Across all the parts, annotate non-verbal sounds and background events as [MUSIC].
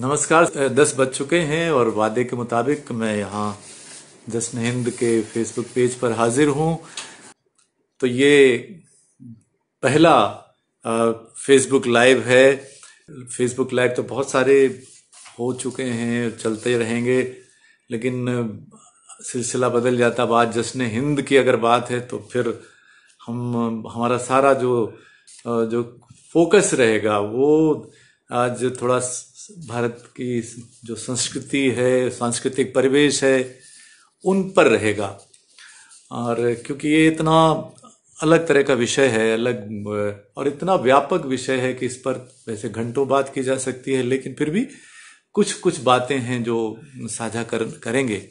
नमस्कार दस बज चुके हैं और वादे के मुताबिक मैं यहाँ जश्न हिंद के फेसबुक पेज पर हाजिर हूँ तो ये पहला फेसबुक लाइव है फेसबुक लाइव तो बहुत सारे हो चुके हैं चलते रहेंगे लेकिन सिलसिला बदल जाता बात जश्न हिंद की अगर बात है तो फिर हम हमारा सारा जो जो फोकस रहेगा वो आज थोड़ा भारत की जो संस्कृति है सांस्कृतिक परिवेश है उन पर रहेगा और क्योंकि ये इतना अलग तरह का विषय है अलग और इतना व्यापक विषय है कि इस पर वैसे घंटों बात की जा सकती है लेकिन फिर भी कुछ कुछ बातें हैं जो साझा कर करेंगे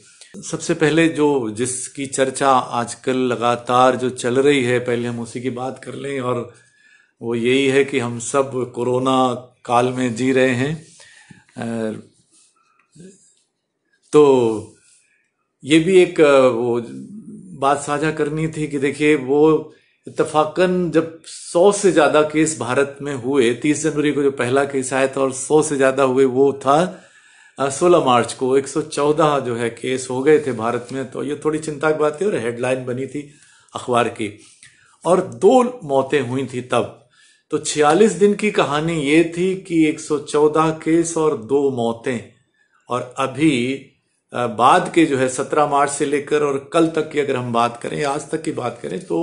सबसे पहले जो जिसकी चर्चा आजकल लगातार जो चल रही है पहले हम उसी की बात कर लें और वो यही है कि हम सब कोरोना काल में जी रहे हैं तो ये भी एक वो बात साझा करनी थी कि देखिए वो इतफाकन जब सौ से ज़्यादा केस भारत में हुए तीस जनवरी को जो पहला केस आया था और सौ से ज़्यादा हुए वो था सोलह मार्च को एक सौ चौदह जो है केस हो गए थे भारत में तो ये थोड़ी चिंता की बात थी और हेडलाइन बनी थी अखबार की और दो मौतें हुई थी तब तो 46 दिन की कहानी ये थी कि 114 केस और दो मौतें और अभी बाद के जो है 17 मार्च से लेकर और कल तक की अगर हम बात करें आज तक की बात करें तो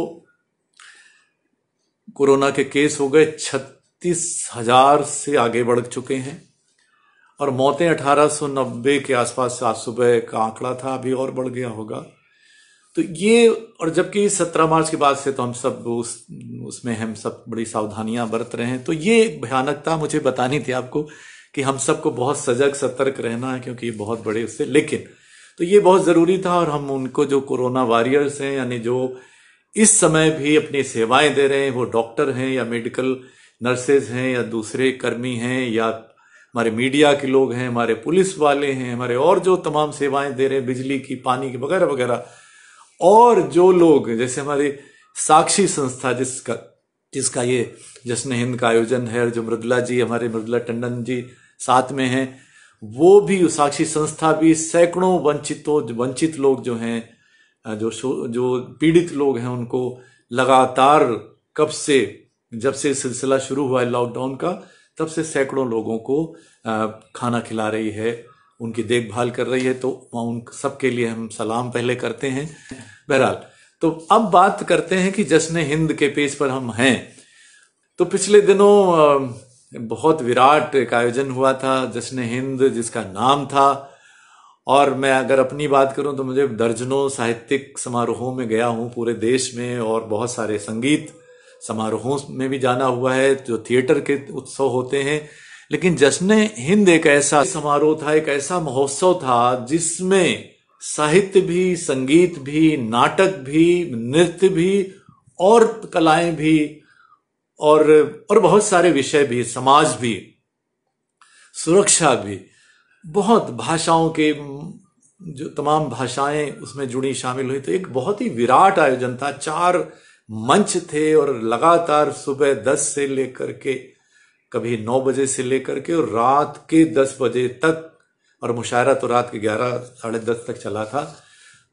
कोरोना के केस हो गए छत्तीस हजार से आगे बढ़ चुके हैं और मौतें 1890 के आसपास आज सुबह का आंकड़ा था अभी और बढ़ गया होगा तो ये और जबकि सत्रह मार्च के बाद से तो हम सब उस उसमें हम सब बड़ी सावधानियां बरत रहे हैं तो ये भयानकता मुझे बतानी थी आपको कि हम सबको बहुत सजग सतर्क रहना है क्योंकि ये बहुत बड़े उससे लेकिन तो ये बहुत ज़रूरी था और हम उनको जो कोरोना वॉरियर्स हैं यानी जो इस समय भी अपनी सेवाएं दे रहे हैं वो डॉक्टर हैं या मेडिकल नर्सेज हैं या दूसरे कर्मी हैं या हमारे मीडिया के लोग हैं हमारे पुलिस वाले हैं हमारे और जो तमाम सेवाएं दे रहे हैं बिजली की पानी की वगैरह वगैरह और जो लोग जैसे हमारी साक्षी संस्था जिसका जिसका ये जश्न हिंद का आयोजन है और जो मृदुला जी हमारे मृदला टंडन जी साथ में हैं वो भी साक्षी संस्था भी सैकड़ों वंचितों वंचित लोग जो हैं जो जो पीड़ित लोग हैं उनको लगातार कब से जब से सिलसिला शुरू हुआ है लॉकडाउन का तब से सैकड़ों लोगों को खाना खिला रही है उनकी देखभाल कर रही है तो उन सबके लिए हम सलाम पहले करते हैं बहरहाल तो अब बात करते हैं कि जश्न हिंद के पेज पर हम हैं तो पिछले दिनों बहुत विराट एक आयोजन हुआ था जश्न हिंद जिसका नाम था और मैं अगर अपनी बात करूं तो मुझे दर्जनों साहित्यिक समारोहों में गया हूं पूरे देश में और बहुत सारे संगीत समारोहों में भी जाना हुआ है जो थिएटर के उत्सव होते हैं लेकिन जश्न हिंद एक ऐसा समारोह था एक ऐसा महोत्सव था जिसमें साहित्य भी संगीत भी नाटक भी नृत्य भी और कलाएं भी और और बहुत सारे विषय भी समाज भी सुरक्षा भी बहुत भाषाओं के जो तमाम भाषाएं उसमें जुड़ी शामिल हुई तो एक बहुत ही विराट आयोजन था चार मंच थे और लगातार सुबह दस से लेकर के कभी नौ बजे से लेकर के और रात के दस बजे तक और मुशायरा तो रात के ग्यारह साढ़े दस तक चला था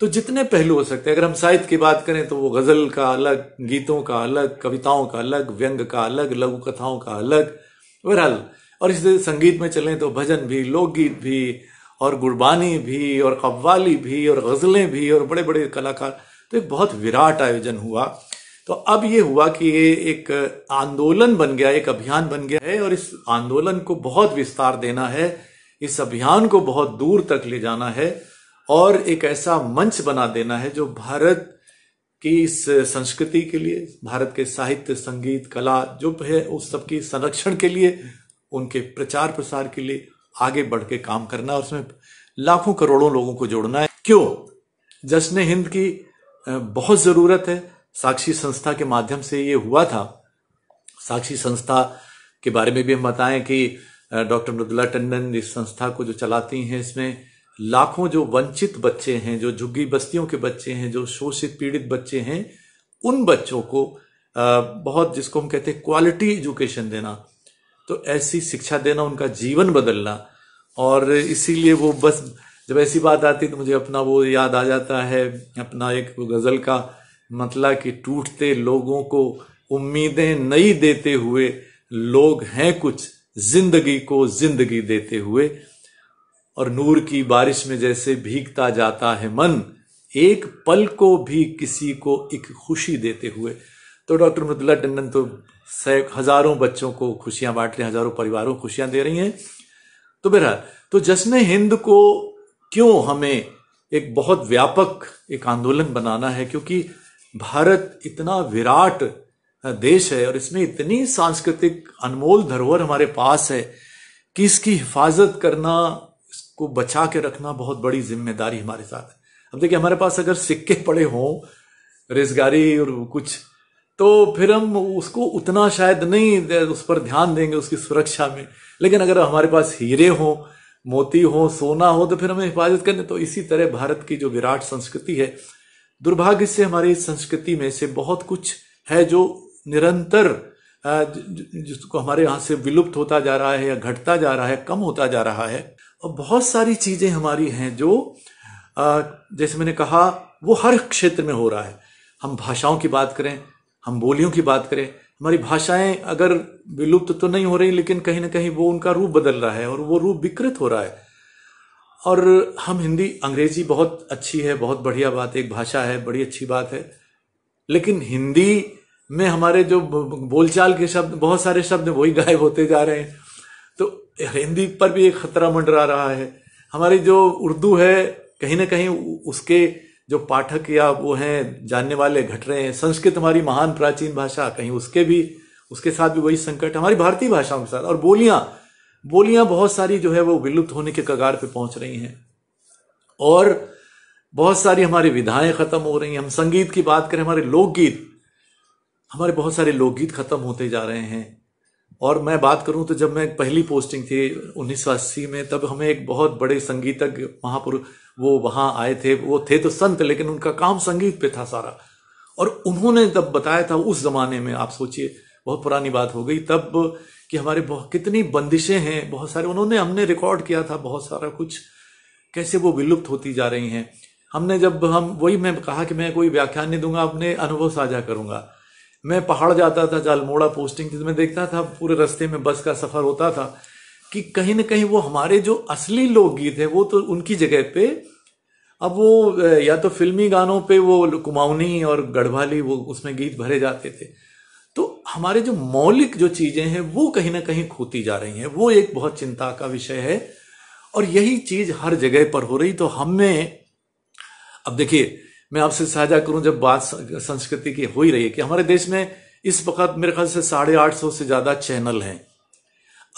तो जितने पहलू हो सकते हैं अगर हम साहित्य की बात करें तो वो गज़ल का अलग गीतों का अलग कविताओं का अलग व्यंग का अलग लघु कथाओं का अलग बहरहाल और इस संगीत में चलें तो भजन भी लोकगीत भी और गुरबानी भी और कव्वाली भी और गज़लें भी और बड़े बड़े कलाकार तो एक बहुत विराट आयोजन हुआ तो अब ये हुआ कि ये एक आंदोलन बन गया एक अभियान बन गया है और इस आंदोलन को बहुत विस्तार देना है इस अभियान को बहुत दूर तक ले जाना है और एक ऐसा मंच बना देना है जो भारत की इस संस्कृति के लिए भारत के साहित्य संगीत कला जो है उस सब की संरक्षण के लिए उनके प्रचार प्रसार के लिए आगे बढ़ के काम करना है उसमें लाखों करोड़ों लोगों को जोड़ना है क्यों जश्न हिंद की बहुत ज़रूरत है साक्षी संस्था के माध्यम से ये हुआ था साक्षी संस्था के बारे में भी हम बताएं कि डॉक्टर मृदुला टंडन इस संस्था को जो चलाती हैं इसमें लाखों जो वंचित बच्चे हैं जो झुग्गी बस्तियों के बच्चे हैं जो शोषित पीड़ित बच्चे हैं उन बच्चों को बहुत जिसको हम कहते हैं क्वालिटी एजुकेशन देना तो ऐसी शिक्षा देना उनका जीवन बदलना और इसीलिए वो बस जब ऐसी बात आती तो मुझे अपना वो याद आ जाता है अपना एक गज़ल का मतलब कि टूटते लोगों को उम्मीदें नहीं देते हुए लोग हैं कुछ जिंदगी को जिंदगी देते हुए और नूर की बारिश में जैसे भीगता जाता है मन एक पल को भी किसी को एक खुशी देते हुए तो डॉक्टर मृदुला टंडन तो हजारों बच्चों को खुशियां बांट रहे हजारों परिवारों को खुशियां दे रही हैं तो बहरहाल तो जश्न हिंद को क्यों हमें एक बहुत व्यापक एक आंदोलन बनाना है क्योंकि भारत इतना विराट देश है और इसमें इतनी सांस्कृतिक अनमोल धरोहर हमारे पास है कि इसकी हिफाजत करना इसको बचा के रखना बहुत बड़ी जिम्मेदारी हमारे साथ है अब देखिए हमारे पास अगर सिक्के पड़े हों रेजगारी और कुछ तो फिर हम उसको उतना शायद नहीं उस पर ध्यान देंगे उसकी सुरक्षा में लेकिन अगर हमारे पास हीरे हों मोती हो सोना हो तो फिर हमें हिफाजत करने तो इसी तरह भारत की जो विराट संस्कृति है दुर्भाग्य से हमारी संस्कृति में से बहुत कुछ है जो निरंतर जिसको हमारे यहाँ से विलुप्त होता जा रहा है या घटता जा रहा है कम होता जा रहा है और बहुत सारी चीजें हमारी हैं जो जैसे मैंने कहा वो हर क्षेत्र में हो रहा है हम भाषाओं की बात करें हम बोलियों की बात करें हमारी भाषाएं अगर विलुप्त तो नहीं हो रही लेकिन कहीं ना कहीं वो उनका रूप बदल रहा है और वो रूप विकृत हो रहा है और हम हिंदी अंग्रेजी बहुत अच्छी है बहुत बढ़िया बात एक भाषा है बड़ी अच्छी बात है लेकिन हिंदी में हमारे जो बोलचाल के शब्द बहुत सारे शब्द वही गायब होते जा रहे हैं तो हिंदी पर भी एक खतरा मंडरा रहा है हमारी जो उर्दू है कहीं ना कहीं उसके जो पाठक या वो हैं जानने वाले घट रहे हैं संस्कृत हमारी महान प्राचीन भाषा कहीं उसके भी उसके साथ भी वही संकट हमारी भारतीय भाषाओं के साथ और बोलियां बोलियां बहुत सारी जो है वो विलुप्त होने के कगार पे पहुंच रही हैं और बहुत सारी हमारी विधाएं खत्म हो रही हैं हम संगीत की बात करें हमारे लोकगीत हमारे बहुत सारे लोकगीत खत्म होते जा रहे हैं और मैं बात करूं तो जब मैं पहली पोस्टिंग थी उन्नीस में तब हमें एक बहुत बड़े संगीतज्ञ महापुरुष वो वहां आए थे वो थे तो संत लेकिन उनका काम संगीत पे था सारा और उन्होंने तब बताया था उस जमाने में आप सोचिए बहुत पुरानी बात हो गई तब कि हमारे बहुत कितनी बंदिशें हैं बहुत सारे उन्होंने हमने रिकॉर्ड किया था बहुत सारा कुछ कैसे वो विलुप्त होती जा रही हैं हमने जब हम वही मैं कहा कि मैं कोई व्याख्यान नहीं दूंगा अपने अनुभव साझा करूंगा मैं पहाड़ जाता था जालमोड़ा पोस्टिंग मैं देखता था पूरे रास्ते में बस का सफर होता था कि कहीं ना कहीं वो हमारे जो असली लोकगीत है वो तो उनकी जगह पे अब वो या तो फिल्मी गानों पे वो कुमाऊनी और गढ़वाली वो उसमें गीत भरे जाते थे तो हमारे जो मौलिक जो चीजें हैं वो कहीं ना कहीं खोती जा रही हैं वो एक बहुत चिंता का विषय है और यही चीज हर जगह पर हो रही तो हमें अब देखिए मैं आपसे साझा करूं जब बात संस्कृति की हो ही रही है कि हमारे देश में इस वक्त मेरे ख्याल से साढ़े आठ सौ से ज्यादा चैनल हैं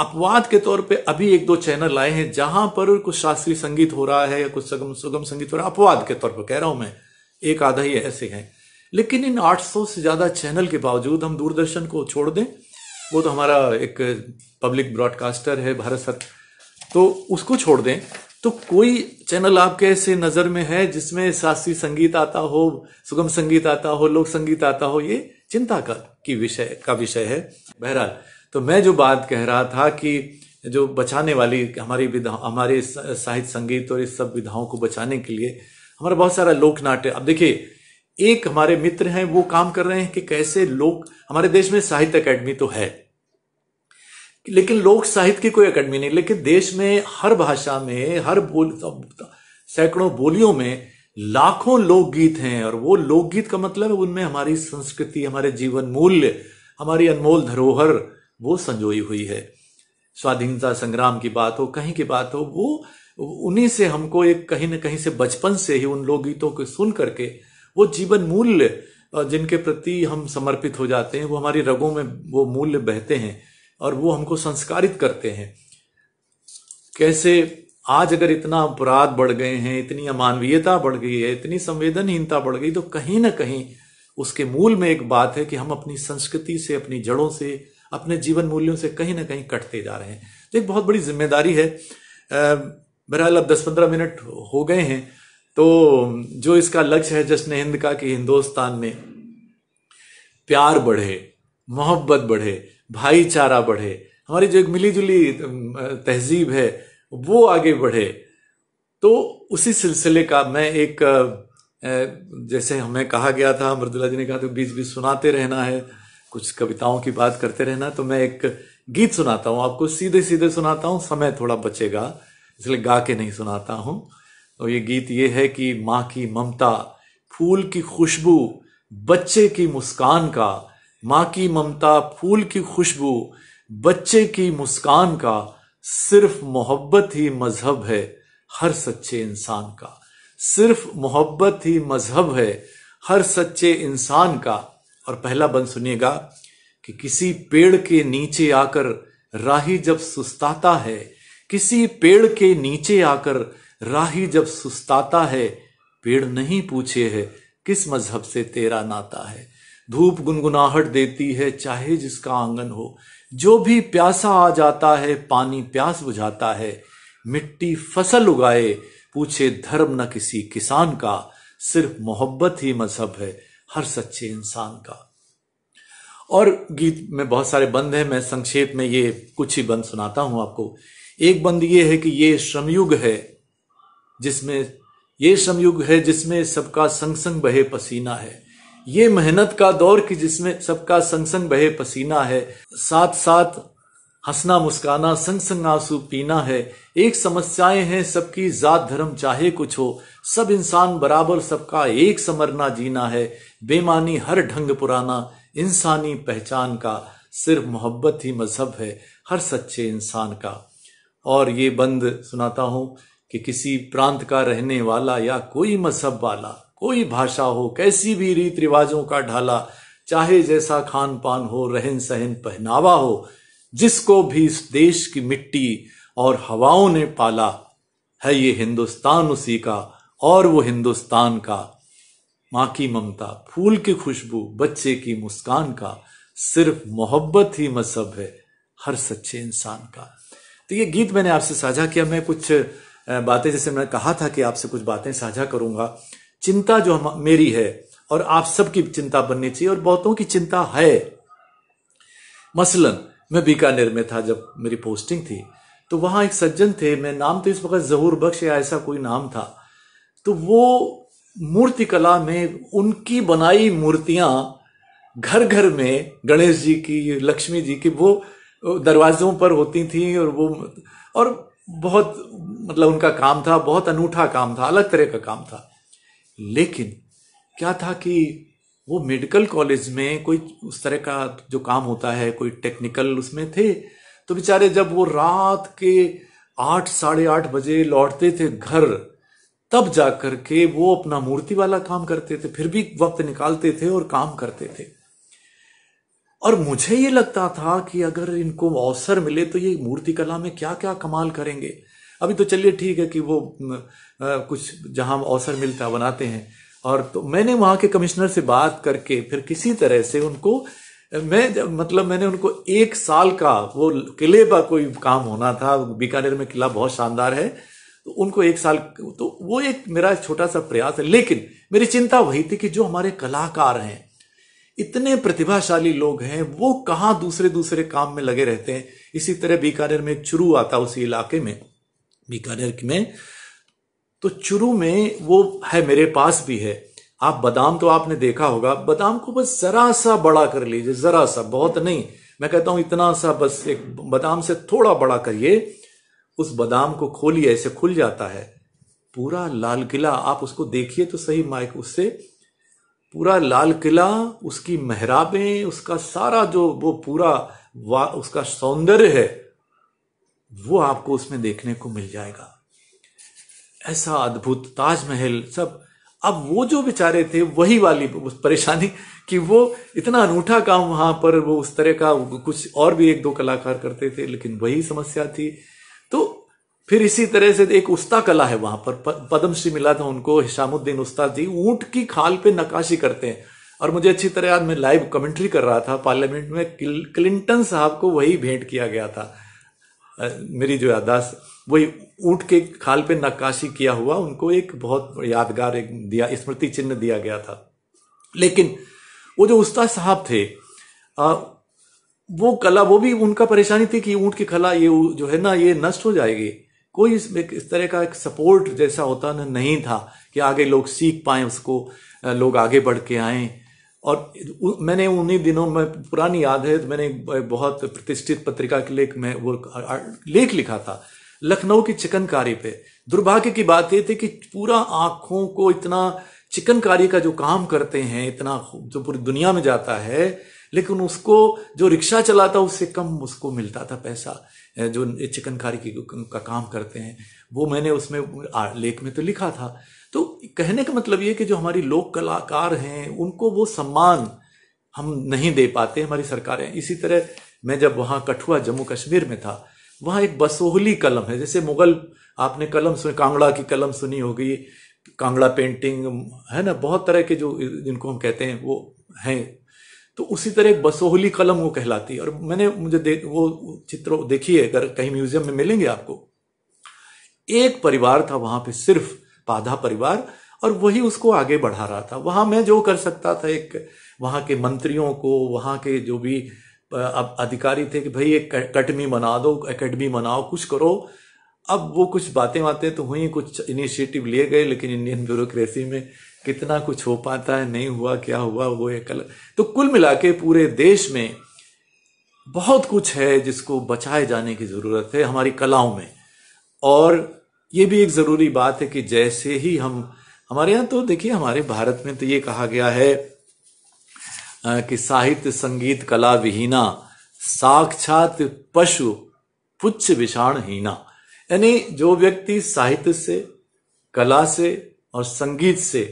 अपवाद के तौर पे अभी एक दो चैनल आए हैं जहां पर कुछ शास्त्रीय संगीत हो रहा है या कुछ सुगम सुगम संगीत हो रहा है अपवाद के तौर पर कह रहा हूं मैं एक आधा ही ऐसे हैं लेकिन इन 800 से ज़्यादा चैनल के बावजूद हम दूरदर्शन को छोड़ दें वो तो हमारा एक पब्लिक ब्रॉडकास्टर है भारत सर तो उसको छोड़ दें तो कोई चैनल आपके ऐसे नज़र में है जिसमें शास्त्रीय संगीत आता हो सुगम संगीत आता हो लोक संगीत आता हो ये चिंता का की विषय का विषय है बहरहाल तो मैं जो बात कह रहा था कि जो बचाने वाली हमारी विधा हमारे साहित्य संगीत और इस सब विधाओं को बचाने के लिए हमारा बहुत सारा लोक नाट्य अब देखिए एक हमारे मित्र हैं वो काम कर रहे हैं कि कैसे लोक हमारे देश में साहित्य अकेडमी तो है लेकिन लोक साहित्य की कोई अकेडमी नहीं लेकिन देश में हर भाषा में हर बोल सैकड़ों बोलियों में लाखों लोकगीत हैं और वो लोकगीत का मतलब है उनमें हमारी संस्कृति हमारे जीवन मूल्य हमारी अनमोल धरोहर वो संजोई हुई है स्वाधीनता संग्राम की बात हो कहीं की बात हो वो उन्हीं से हमको एक कहीं ना कहीं से बचपन से ही उन लोकगीतों को सुन करके वो जीवन मूल्य जिनके प्रति हम समर्पित हो जाते हैं वो हमारी रगों में वो मूल्य बहते हैं और वो हमको संस्कारित करते हैं कैसे आज अगर इतना अपराध बढ़ गए हैं इतनी अमानवीयता बढ़ गई है इतनी संवेदनहीनता बढ़ गई तो कहीं ना कहीं उसके मूल में एक बात है कि हम अपनी संस्कृति से अपनी जड़ों से अपने जीवन मूल्यों से कहीं ना कहीं कटते जा रहे हैं तो एक बहुत बड़ी जिम्मेदारी है बहरहाल अब दस पंद्रह मिनट हो गए हैं तो जो इसका लक्ष्य है जश्न हिंद का कि हिंदुस्तान में प्यार बढ़े मोहब्बत बढ़े भाईचारा बढ़े हमारी जो एक मिली जुली तहजीब है वो आगे बढ़े तो उसी सिलसिले का मैं एक जैसे हमें कहा गया था मृदुला जी ने कहा तो बीच बीच सुनाते रहना है कुछ कविताओं की बात करते रहना तो मैं एक गीत सुनाता हूँ आपको सीधे सीधे सुनाता हूँ समय थोड़ा बचेगा इसलिए गा के नहीं सुनाता हूँ और तो ये गीत ये है कि माँ की ममता फूल की खुशबू बच्चे की मुस्कान का माँ की ममता फूल की खुशबू बच्चे की मुस्कान का सिर्फ मोहब्बत ही मजहब है हर सच्चे इंसान का सिर्फ मोहब्बत ही मजहब है हर सच्चे इंसान का और पहला बन सुनिएगा कि किसी पेड़ के नीचे आकर राही जब सुस्ताता है किसी पेड़ के नीचे आकर राही जब सुस्ताता है पेड़ नहीं पूछे है किस मजहब से तेरा नाता है धूप गुनगुनाहट देती है चाहे जिसका आंगन हो जो भी प्यासा आ जाता है पानी प्यास बुझाता है मिट्टी फसल उगाए पूछे धर्म न किसी किसान का सिर्फ मोहब्बत ही मजहब है हर सच्चे इंसान का और गीत में बहुत सारे बंद हैं मैं संक्षेप में ये कुछ ही बंद सुनाता हूं आपको एक बंद ये है कि ये श्रमयुग है जिसमें ये समयुग है जिसमें सबका संग संग बहे पसीना है ये मेहनत का दौर कि जिसमें सबका संग संग बहे पसीना है साथ साथ हंसना मुस्काना संग संग आंसू पीना है एक समस्याएं हैं सबकी जात धर्म चाहे कुछ हो सब इंसान बराबर सबका एक समरना जीना है बेमानी हर ढंग पुराना इंसानी पहचान का सिर्फ मोहब्बत ही मजहब है हर सच्चे इंसान का और ये बंद सुनाता हूं कि किसी प्रांत का रहने वाला या कोई मजहब वाला कोई भाषा हो कैसी भी रीत रिवाजों का ढाला चाहे जैसा खान पान हो रहन सहन पहनावा हो जिसको भी इस देश की मिट्टी और हवाओं ने पाला है ये हिंदुस्तान उसी का और वो हिंदुस्तान का माँ की ममता फूल की खुशबू बच्चे की मुस्कान का सिर्फ मोहब्बत ही मजहब है हर सच्चे इंसान का तो ये गीत मैंने आपसे साझा किया मैं कुछ बातें जैसे मैंने कहा था कि आपसे कुछ बातें साझा करूंगा चिंता जो हम मेरी है और आप सबकी चिंता बननी चाहिए और बहुतों की चिंता है मसलन मैं बीकानेर में था जब मेरी पोस्टिंग थी तो वहां एक सज्जन थे मैं नाम तो इस वक्त जहूर बख्श या ऐसा कोई नाम था तो वो मूर्तिकला में उनकी बनाई मूर्तियां घर घर में गणेश जी की लक्ष्मी जी की वो दरवाजों पर होती थी और वो और बहुत मतलब उनका काम था बहुत अनूठा काम था अलग तरह का काम था लेकिन क्या था कि वो मेडिकल कॉलेज में कोई उस तरह का जो काम होता है कोई टेक्निकल उसमें थे तो बेचारे जब वो रात के आठ साढ़े आठ बजे लौटते थे घर तब जा के वो अपना मूर्ति वाला काम करते थे फिर भी वक्त निकालते थे और काम करते थे और मुझे ये लगता था कि अगर इनको अवसर मिले तो ये मूर्तिकला में क्या क्या कमाल करेंगे अभी तो चलिए ठीक है कि वो आ, कुछ जहां अवसर मिलता है बनाते हैं और तो मैंने वहां के कमिश्नर से बात करके फिर किसी तरह से उनको मैं मतलब मैंने उनको एक साल का वो किले का कोई काम होना था बीकानेर में किला बहुत शानदार है तो उनको एक साल तो वो एक मेरा छोटा सा प्रयास है लेकिन मेरी चिंता वही थी कि जो हमारे कलाकार हैं इतने प्रतिभाशाली लोग हैं वो कहाँ दूसरे दूसरे काम में लगे रहते हैं इसी तरह बीकानेर में एक चुरू आता उसी इलाके में बीकानेर में तो चुरू में वो है मेरे पास भी है आप बादाम तो आपने देखा होगा बादाम को बस जरा सा बड़ा कर लीजिए जरा सा बहुत नहीं मैं कहता हूं इतना सा बस एक बादाम से थोड़ा बड़ा करिए उस बादाम को खोलिए ऐसे खुल जाता है पूरा लाल किला आप उसको देखिए तो सही माइक उससे पूरा लाल किला उसकी मेहराबें उसका सारा जो वो पूरा वा उसका सौंदर्य है वो आपको उसमें देखने को मिल जाएगा ऐसा अद्भुत ताजमहल सब अब वो जो बेचारे थे वही वाली उस परेशानी कि वो इतना अनूठा काम वहां पर वो उस तरह का कुछ और भी एक दो कलाकार करते थे लेकिन वही समस्या थी तो फिर इसी तरह से एक उस्ता कला है वहां पर पद्मश्री मिला था उनको हिशामुद्दीन उस्ताद जी ऊंट की खाल पे नकाशी करते हैं और मुझे अच्छी तरह याद मैं लाइव कमेंट्री कर रहा था पार्लियामेंट में क्लिंटन साहब को वही भेंट किया गया था मेरी जो यादाश्त वही ऊंट के खाल पे नक्काशी किया हुआ उनको एक बहुत यादगार एक दिया स्मृति चिन्ह दिया गया था लेकिन वो जो उस्ताद साहब थे आ, वो कला वो भी उनका परेशानी थी कि ऊँट की कला ये जो है ना ये नष्ट हो जाएगी कोई इसमें इस तरह का एक सपोर्ट जैसा होता ना नहीं था कि आगे लोग सीख पाए उसको लोग आगे बढ़ के आए और मैंने उन्हीं दिनों में पुरानी याद है तो मैंने बहुत प्रतिष्ठित पत्रिका के लिए मैं वो लेख लिखा था लखनऊ की चिकनकारी पे दुर्भाग्य की बात ये थी कि पूरा आंखों को इतना चिकनकारी का जो काम करते हैं इतना जो पूरी दुनिया में जाता है लेकिन उसको जो रिक्शा चलाता उससे कम उसको मिलता था पैसा जो चिकनकारी की का काम करते हैं वो मैंने उसमें लेख में तो लिखा था तो कहने का मतलब ये कि जो हमारी लोक कलाकार हैं उनको वो सम्मान हम नहीं दे पाते हमारी सरकारें इसी तरह मैं जब वहाँ कठुआ जम्मू कश्मीर में था वहाँ एक बसोहली कलम है जैसे मुगल आपने कलम सुनी कांगड़ा की कलम सुनी होगी कांगड़ा पेंटिंग है ना बहुत तरह के जो जिनको हम कहते हैं वो हैं तो उसी तरह बसोहली कलम वो कहलाती है और मैंने मुझे दे, वो चित्र है अगर कहीं म्यूजियम में मिलेंगे आपको एक परिवार था वहां पे सिर्फ पाधा परिवार और वही उसको आगे बढ़ा रहा था वहां मैं जो कर सकता था एक वहां के मंत्रियों को वहां के जो भी अधिकारी थे कि भाई एक अकेडमी बना दो अकेडमी बनाओ कुछ करो अब वो कुछ बातें बातें तो हुई कुछ इनिशिएटिव लिए गए लेकिन इंडियन ब्यूरोक्रेसी में कितना कुछ हो पाता है नहीं हुआ क्या हुआ वो है कल तो कुल मिला के पूरे देश में बहुत कुछ है जिसको बचाए जाने की ज़रूरत है हमारी कलाओं में और ये भी एक ज़रूरी बात है कि जैसे ही हम हमारे यहाँ तो देखिए हमारे भारत में तो ये कहा गया है कि साहित्य संगीत कला विहीना साक्षात पशु पुच्छ विषाण हीना यानी जो व्यक्ति साहित्य से कला से और संगीत से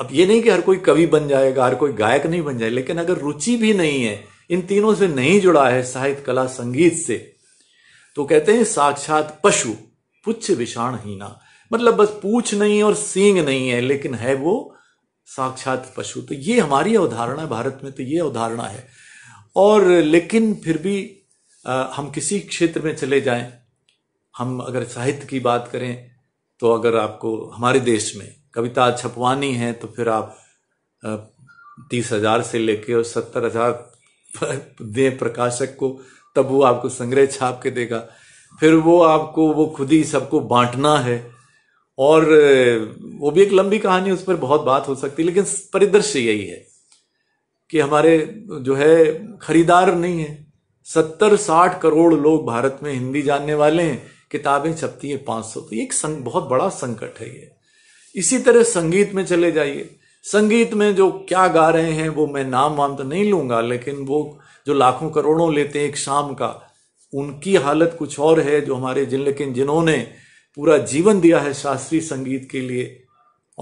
अब ये नहीं कि हर कोई कवि बन जाएगा हर कोई गायक नहीं बन जाएगा लेकिन अगर रुचि भी नहीं है इन तीनों से नहीं जुड़ा है साहित्य कला संगीत से तो कहते हैं साक्षात पशु पुच्छ विषाण हीना मतलब बस पूछ नहीं और सींग नहीं है लेकिन है वो साक्षात पशु तो ये हमारी अवधारणा भारत में तो ये अवधारणा है और लेकिन फिर भी आ, हम किसी क्षेत्र में चले जाएं हम अगर साहित्य की बात करें तो अगर आपको हमारे देश में कविता छपवानी है तो फिर आप तीस हजार से लेके और सत्तर हजार दे प्रकाशक को तब वो आपको संग्रह छाप के देगा फिर वो आपको वो खुद ही सबको बांटना है और वो भी एक लंबी कहानी उस पर बहुत बात हो सकती है लेकिन परिदृश्य यही है कि हमारे जो है खरीदार नहीं है सत्तर साठ करोड़ लोग भारत में हिंदी जानने वाले हैं किताबें छपती है पाँच सौ तो एक संग, बहुत बड़ा संकट है ये इसी तरह संगीत में चले जाइए संगीत में जो क्या गा रहे हैं वो मैं नाम वाम तो नहीं लूंगा लेकिन वो जो लाखों करोड़ों लेते हैं एक शाम का उनकी हालत कुछ और है जो हमारे जिन लेकिन जिन्होंने पूरा जीवन दिया है शास्त्रीय संगीत के लिए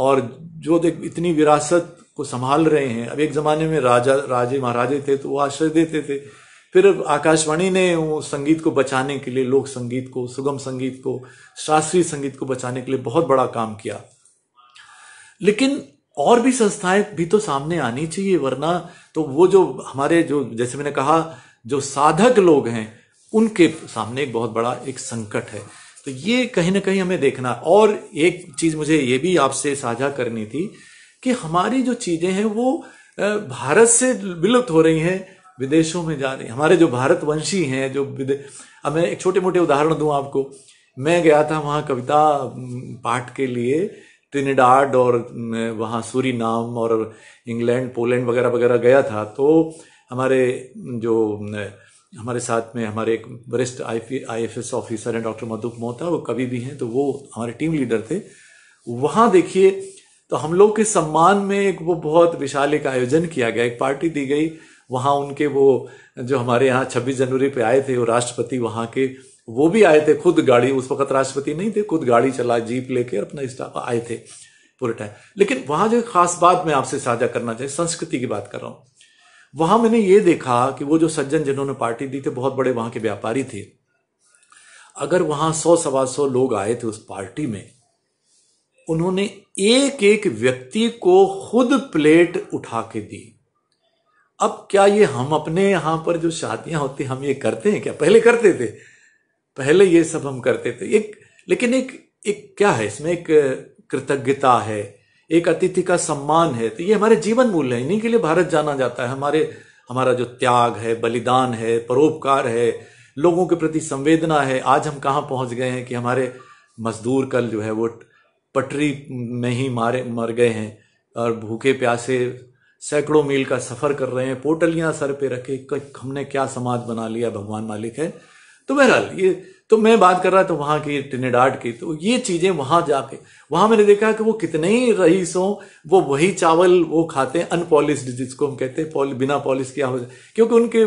और जो देख इतनी विरासत को संभाल रहे हैं अब एक जमाने में राजा राजे महाराजे थे तो वो आश्रय देते थे फिर आकाशवाणी ने वो संगीत को बचाने के लिए लोक संगीत को सुगम संगीत को शास्त्रीय संगीत को बचाने के लिए बहुत बड़ा काम किया लेकिन और भी संस्थाएं भी तो सामने आनी चाहिए वरना तो वो जो हमारे जो जैसे मैंने कहा जो साधक लोग हैं उनके सामने एक बहुत बड़ा एक संकट है तो ये कहीं ना कहीं हमें देखना और एक चीज मुझे ये भी आपसे साझा करनी थी कि हमारी जो चीजें हैं वो भारत से विलुप्त हो रही हैं विदेशों में जा रही हमारे जो भारतवंशी हैं जो अब मैं एक छोटे मोटे उदाहरण दूं आपको मैं गया था वहां कविता पाठ के लिए ट्रिनिडाड और वहाँ सूरी नाम और इंग्लैंड पोलैंड वगैरह वगैरह गया था तो हमारे जो हमारे साथ में हमारे एक वरिष्ठ आई एफ एस ऑफिसर हैं डॉक्टर मधुप मोहता वो कभी भी हैं तो वो हमारे टीम लीडर थे वहाँ देखिए तो हम लोग के सम्मान में एक वो बहुत विशाल एक आयोजन किया गया एक पार्टी दी गई वहाँ उनके वो जो हमारे यहाँ छब्बीस जनवरी पे आए थे वो राष्ट्रपति वहाँ के वो भी आए थे खुद गाड़ी उस वक्त राष्ट्रपति नहीं थे खुद गाड़ी चला जीप लेके अपना स्टाफ आए थे पूरे टाइम लेकिन वहां जो खास बात मैं आपसे साझा करना चाहिए संस्कृति की बात कर रहा हूं वहां मैंने ये देखा कि वो जो सज्जन जिन्होंने पार्टी दी थे बहुत बड़े वहां के व्यापारी थे अगर वहां सौ सवा सौ लोग आए थे उस पार्टी में उन्होंने एक एक व्यक्ति को खुद प्लेट उठा के दी अब क्या ये हम अपने यहां पर जो शादियां होती हम ये करते हैं क्या पहले करते थे पहले ये सब हम करते थे एक लेकिन एक एक क्या है इसमें एक कृतज्ञता है एक अतिथि का सम्मान है तो ये हमारे जीवन मूल्य है इन्हीं के लिए भारत जाना जाता है हमारे हमारा जो त्याग है बलिदान है परोपकार है लोगों के प्रति संवेदना है आज हम कहाँ पहुंच गए हैं कि हमारे मजदूर कल जो है वो पटरी में ही मारे मर गए हैं और भूखे प्यासे सैकड़ों मील का सफर कर रहे हैं पोटलियां सर पे रखे हमने क्या समाज बना लिया भगवान मालिक है तो बहरहाल ये तो मैं बात कर रहा था वहां की टिनेडाट की तो ये चीजें वहां जाके वहां मैंने देखा कि वो कितने ही रईस हो वो वही चावल वो खाते हैं अनपॉलिश जिसको हम कहते हैं पॉल बिना पॉलिश किया हो क्योंकि उनके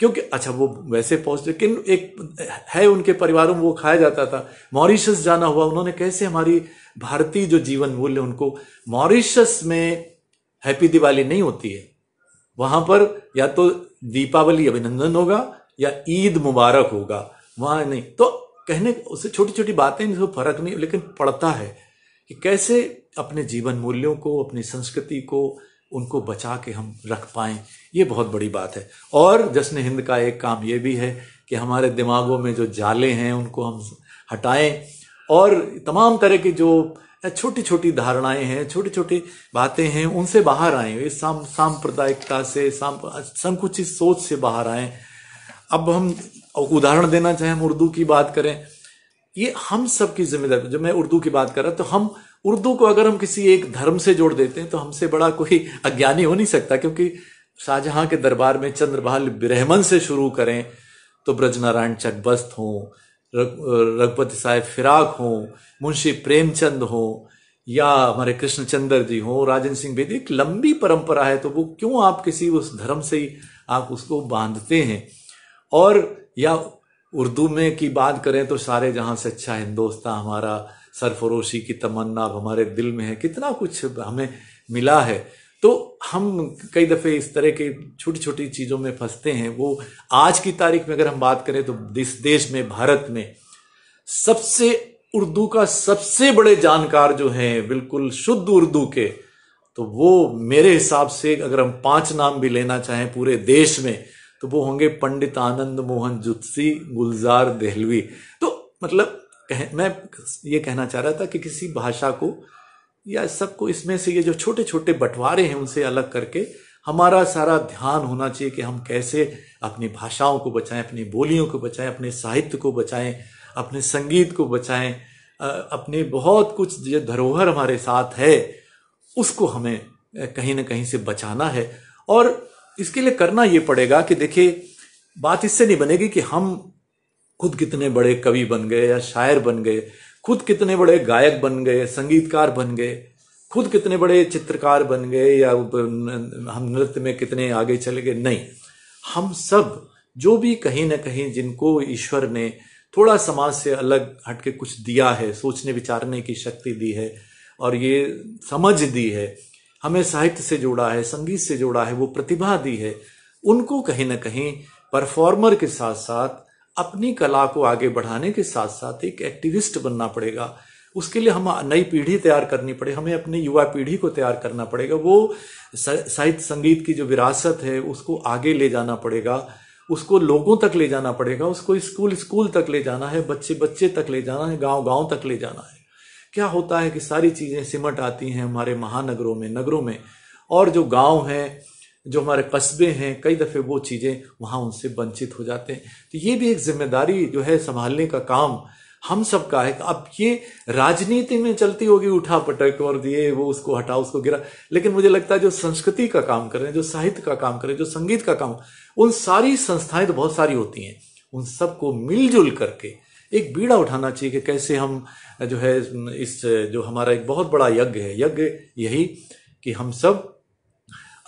क्योंकि अच्छा वो वैसे पहुंच लेकिन एक है उनके परिवारों में वो खाया जाता था मॉरिशस जाना हुआ उन्होंने कैसे हमारी भारतीय जो जीवन मूल्य उनको मॉरिशस में हैप्पी दिवाली नहीं होती है वहां पर या तो दीपावली अभिनंदन होगा या ईद मुबारक होगा वहाँ नहीं तो कहने उससे छोटी छोटी बातें फर्क नहीं लेकिन पड़ता है कि कैसे अपने जीवन मूल्यों को अपनी संस्कृति को उनको बचा के हम रख पाए ये बहुत बड़ी बात है और जश्न हिंद का एक काम ये भी है कि हमारे दिमागों में जो जाले हैं उनको हम हटाएं और तमाम तरह की जो छोटी छोटी धारणाएं हैं छोटी छोटी बातें हैं उनसे बाहर आए इस सांप्रदायिकता से साम संकुचित सोच से बाहर आए अब हम उदाहरण देना चाहें हम उर्दू की बात करें ये हम सब की जिम्मेदारी जब मैं उर्दू की बात कर रहा तो हम उर्दू को अगर हम किसी एक धर्म से जोड़ देते हैं तो हमसे बड़ा कोई अज्ञानी हो नहीं सकता क्योंकि शाहजहां के दरबार में चंद्रबाल ब्रहमन से शुरू करें तो ब्रजनारायण चकबस्त हों रघुपति साहेब फिराक हों मुंशी प्रेमचंद हों या हमारे कृष्णचंद्र जी हों राजन सिंह बेदी एक लंबी परंपरा है तो वो क्यों आप किसी उस धर्म से ही आप उसको बांधते हैं और या उर्दू में की बात करें तो सारे जहां से अच्छा हिंदोस्तान हमारा सरफरोशी की तमन्ना अब हमारे दिल में है कितना कुछ हमें मिला है तो हम कई दफ़े इस तरह के छोटी छोटी चीज़ों में फंसते हैं वो आज की तारीख में अगर हम बात करें तो इस देश में भारत में सबसे उर्दू का सबसे बड़े जानकार जो हैं बिल्कुल शुद्ध उर्दू के तो वो मेरे हिसाब से अगर हम पांच नाम भी लेना चाहें पूरे देश में तो वो होंगे पंडित आनंद मोहन जुत्सी गुलजार देहलवी तो मतलब कह, मैं ये कहना चाह रहा था कि किसी भाषा को या सबको इसमें से ये जो छोटे छोटे बंटवारे हैं उनसे अलग करके हमारा सारा ध्यान होना चाहिए कि हम कैसे अपनी भाषाओं को बचाएं अपनी बोलियों को बचाएं अपने साहित्य को बचाएं अपने संगीत को बचाएं अपने बहुत कुछ जो धरोहर हमारे साथ है उसको हमें कहीं ना कहीं से बचाना है और इसके लिए करना ये पड़ेगा कि देखिए बात इससे नहीं बनेगी कि हम खुद कितने बड़े कवि बन गए या शायर बन गए खुद कितने बड़े गायक बन गए संगीतकार बन गए खुद कितने बड़े चित्रकार बन गए या हम नृत्य में कितने आगे चले गए नहीं हम सब जो भी कहीं ना कहीं जिनको ईश्वर ने थोड़ा समाज से अलग हटके कुछ दिया है सोचने विचारने की शक्ति दी है और ये समझ दी है हमें साहित्य से जोड़ा है संगीत से जोड़ा है वो प्रतिभा दी है उनको कहीं ना कहीं परफॉर्मर के साथ साथ अपनी कला को आगे बढ़ाने के साथ साथ एक एक्टिविस्ट बनना पड़ेगा उसके लिए हम नई पीढ़ी तैयार करनी पड़े हमें अपनी युवा पीढ़ी को तैयार करना पड़ेगा वो साहित्य संगीत की जो विरासत है उसको आगे ले जाना पड़ेगा उसको लोगों तक ले जाना पड़ेगा उसको स्कूल स्कूल तक ले जाना है बच्चे बच्चे तक ले जाना है गांव गांव तक ले जाना है क्या होता है कि सारी चीज़ें सिमट आती हैं हमारे महानगरों में नगरों में और जो गांव हैं जो हमारे कस्बे हैं कई दफ़े वो चीज़ें वहाँ उनसे वंचित हो जाते हैं तो ये भी एक जिम्मेदारी जो है संभालने का काम हम सब का है अब ये राजनीति में चलती होगी उठा पटक और ये वो उसको हटाओ उसको गिरा लेकिन मुझे लगता है जो संस्कृति का काम कर रहे हैं जो साहित्य का काम कर रहे हैं जो संगीत का काम उन सारी संस्थाएं तो बहुत सारी होती हैं उन सबको मिलजुल करके एक बीड़ा उठाना चाहिए कि कैसे हम जो है इस जो हमारा एक बहुत बड़ा यज्ञ है यज्ञ यही कि हम सब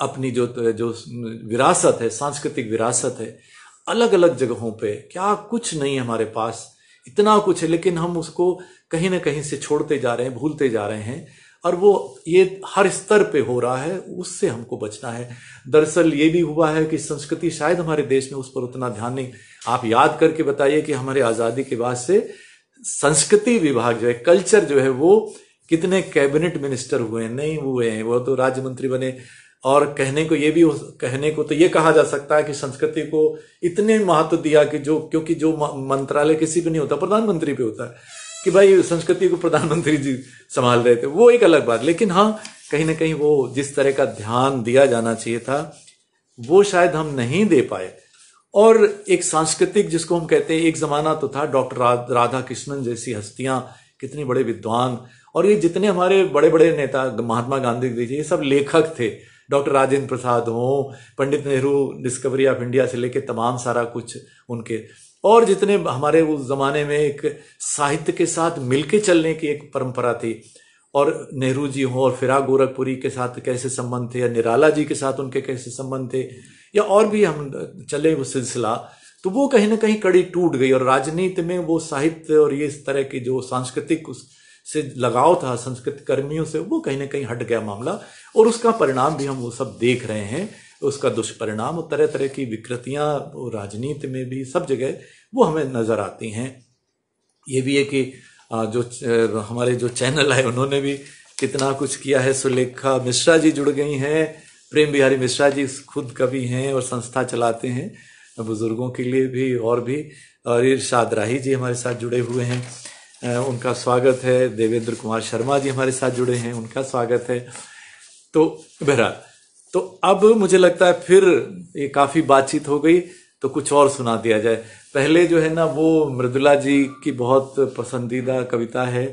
अपनी जो जो विरासत है सांस्कृतिक विरासत है अलग अलग जगहों पे क्या कुछ नहीं है हमारे पास इतना कुछ है लेकिन हम उसको कहीं ना कहीं से छोड़ते जा रहे हैं भूलते जा रहे हैं और वो ये हर स्तर पे हो रहा है उससे हमको बचना है दरअसल ये भी हुआ है कि संस्कृति शायद हमारे देश में उस पर उतना ध्यान नहीं आप याद करके बताइए कि हमारे आज़ादी के बाद से संस्कृति विभाग जो है कल्चर जो है वो कितने कैबिनेट मिनिस्टर हुए नहीं हुए हैं वो तो राज्य मंत्री बने और कहने को ये भी कहने को तो ये कहा जा सकता है कि संस्कृति को इतने महत्व दिया कि जो क्योंकि जो मंत्रालय किसी पे नहीं होता प्रधानमंत्री पे होता है कि भाई संस्कृति को प्रधानमंत्री जी संभाल रहे थे वो एक अलग बात लेकिन हाँ कहीं ना कहीं वो जिस तरह का ध्यान दिया जाना चाहिए था वो शायद हम नहीं दे पाए और एक सांस्कृतिक जिसको हम कहते हैं एक जमाना तो था डॉक्टर राधा कृष्णन जैसी हस्तियां कितने बड़े विद्वान और ये जितने हमारे बड़े बड़े नेता महात्मा गांधी जी ये सब लेखक थे डॉक्टर राजेंद्र प्रसाद हों Pandit Nehru discovery of India से लेके तमाम सारा कुछ उनके और जितने हमारे उस जमाने में एक साहित्य के साथ मिलके चलने की एक परंपरा थी और नेहरू जी हों और फिराग गोरखपुरी के साथ कैसे संबंध थे या निराला जी के साथ उनके कैसे संबंध थे या और भी हम चले वो सिलसिला तो वो कहीं ना कहीं कड़ी टूट गई और राजनीति में वो साहित्य और ये इस तरह की जो सांस्कृतिक से लगाव था संस्कृत कर्मियों से वो कहीं ना कहीं हट गया मामला और उसका परिणाम भी हम वो सब देख रहे हैं उसका दुष्परिणाम और तरह तरह की विकृतियां राजनीति में भी सब जगह वो हमें नजर आती हैं ये भी है कि जो हमारे जो चैनल है उन्होंने भी कितना कुछ किया है सुलेखा मिश्रा जी जुड़ गई हैं प्रेम बिहारी मिश्रा जी खुद कवि हैं और संस्था चलाते हैं बुजुर्गों के लिए भी और भी और इर्शाद राही जी हमारे साथ जुड़े हुए हैं उनका स्वागत है देवेंद्र कुमार शर्मा जी हमारे साथ जुड़े हैं उनका स्वागत है तो बहरा तो अब मुझे लगता है फिर ये काफ़ी बातचीत हो गई तो कुछ और सुना दिया जाए पहले जो है ना वो मृदुला जी की बहुत पसंदीदा कविता है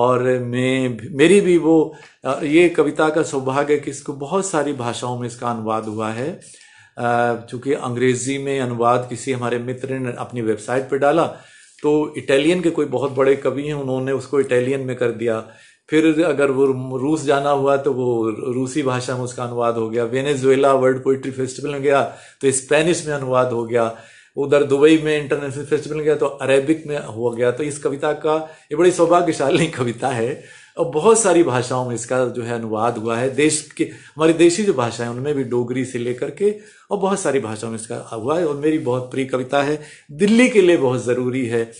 और मैं मेरी भी वो ये कविता का सौभाग्य कि इसको बहुत सारी भाषाओं में इसका अनुवाद हुआ है चूँकि अंग्रेजी में अनुवाद किसी हमारे मित्र ने अपनी वेबसाइट पर डाला तो इटालियन के कोई बहुत बड़े कवि हैं उन्होंने उसको इटालियन में कर दिया फिर अगर वो रूस जाना हुआ तो वो रूसी भाषा में उसका अनुवाद हो गया वेनेजुएला वर्ल्ड पोइट्री फेस्टिवल में गया तो स्पेनिश में अनुवाद हो गया उधर दुबई में इंटरनेशनल फेस्टिवल गया तो अरेबिक में हो गया तो इस कविता का ये बड़ी सौभाग्यशाली [LAUGHS] कविता है और बहुत सारी भाषाओं में इसका जो है अनुवाद हुआ है देश के हमारी देशी जो भाषा है उनमें भी डोगरी से लेकर के और बहुत सारी भाषाओं में इसका हुआ है और मेरी बहुत प्रिय कविता है दिल्ली के लिए बहुत ज़रूरी है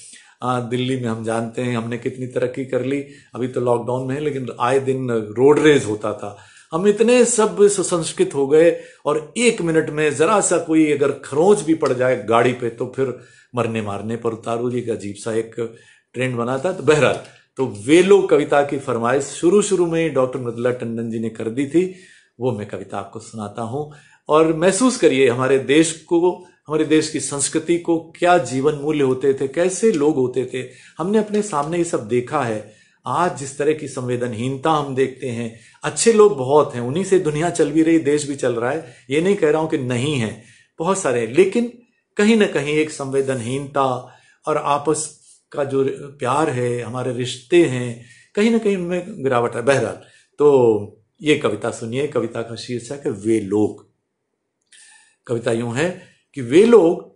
आ, दिल्ली में हम जानते हैं हमने कितनी तरक्की कर ली अभी तो लॉकडाउन में है लेकिन आए दिन रोड रेज होता था हम इतने सब सुसंस्कृत हो गए और एक मिनट में जरा सा कोई अगर खरोंच भी पड़ जाए गाड़ी पे तो फिर मरने मारने पर उतारू जी का अजीब सा एक ट्रेंड बना था तो बहरहाल तो वेलो कविता की फरमाइश शुरू शुरू में डॉक्टर मृदुला टंडन जी ने कर दी थी वो मैं कविता आपको सुनाता हूं और महसूस करिए हमारे देश को हमारे देश की संस्कृति को क्या जीवन मूल्य होते थे कैसे लोग होते थे हमने अपने सामने ये सब देखा है आज जिस तरह की संवेदनहीनता हम देखते हैं अच्छे लोग बहुत हैं उन्हीं से दुनिया चल भी रही देश भी चल रहा है ये नहीं कह रहा हूं कि नहीं है बहुत सारे लेकिन कहीं ना कहीं एक संवेदनहीनता और आपस का जो प्यार है हमारे रिश्ते हैं कहीं ना कहीं उनमें गिरावट है बहरहाल तो ये कविता सुनिए कविता का शीर्षक है वे लोग कविता यूं है कि वे लोग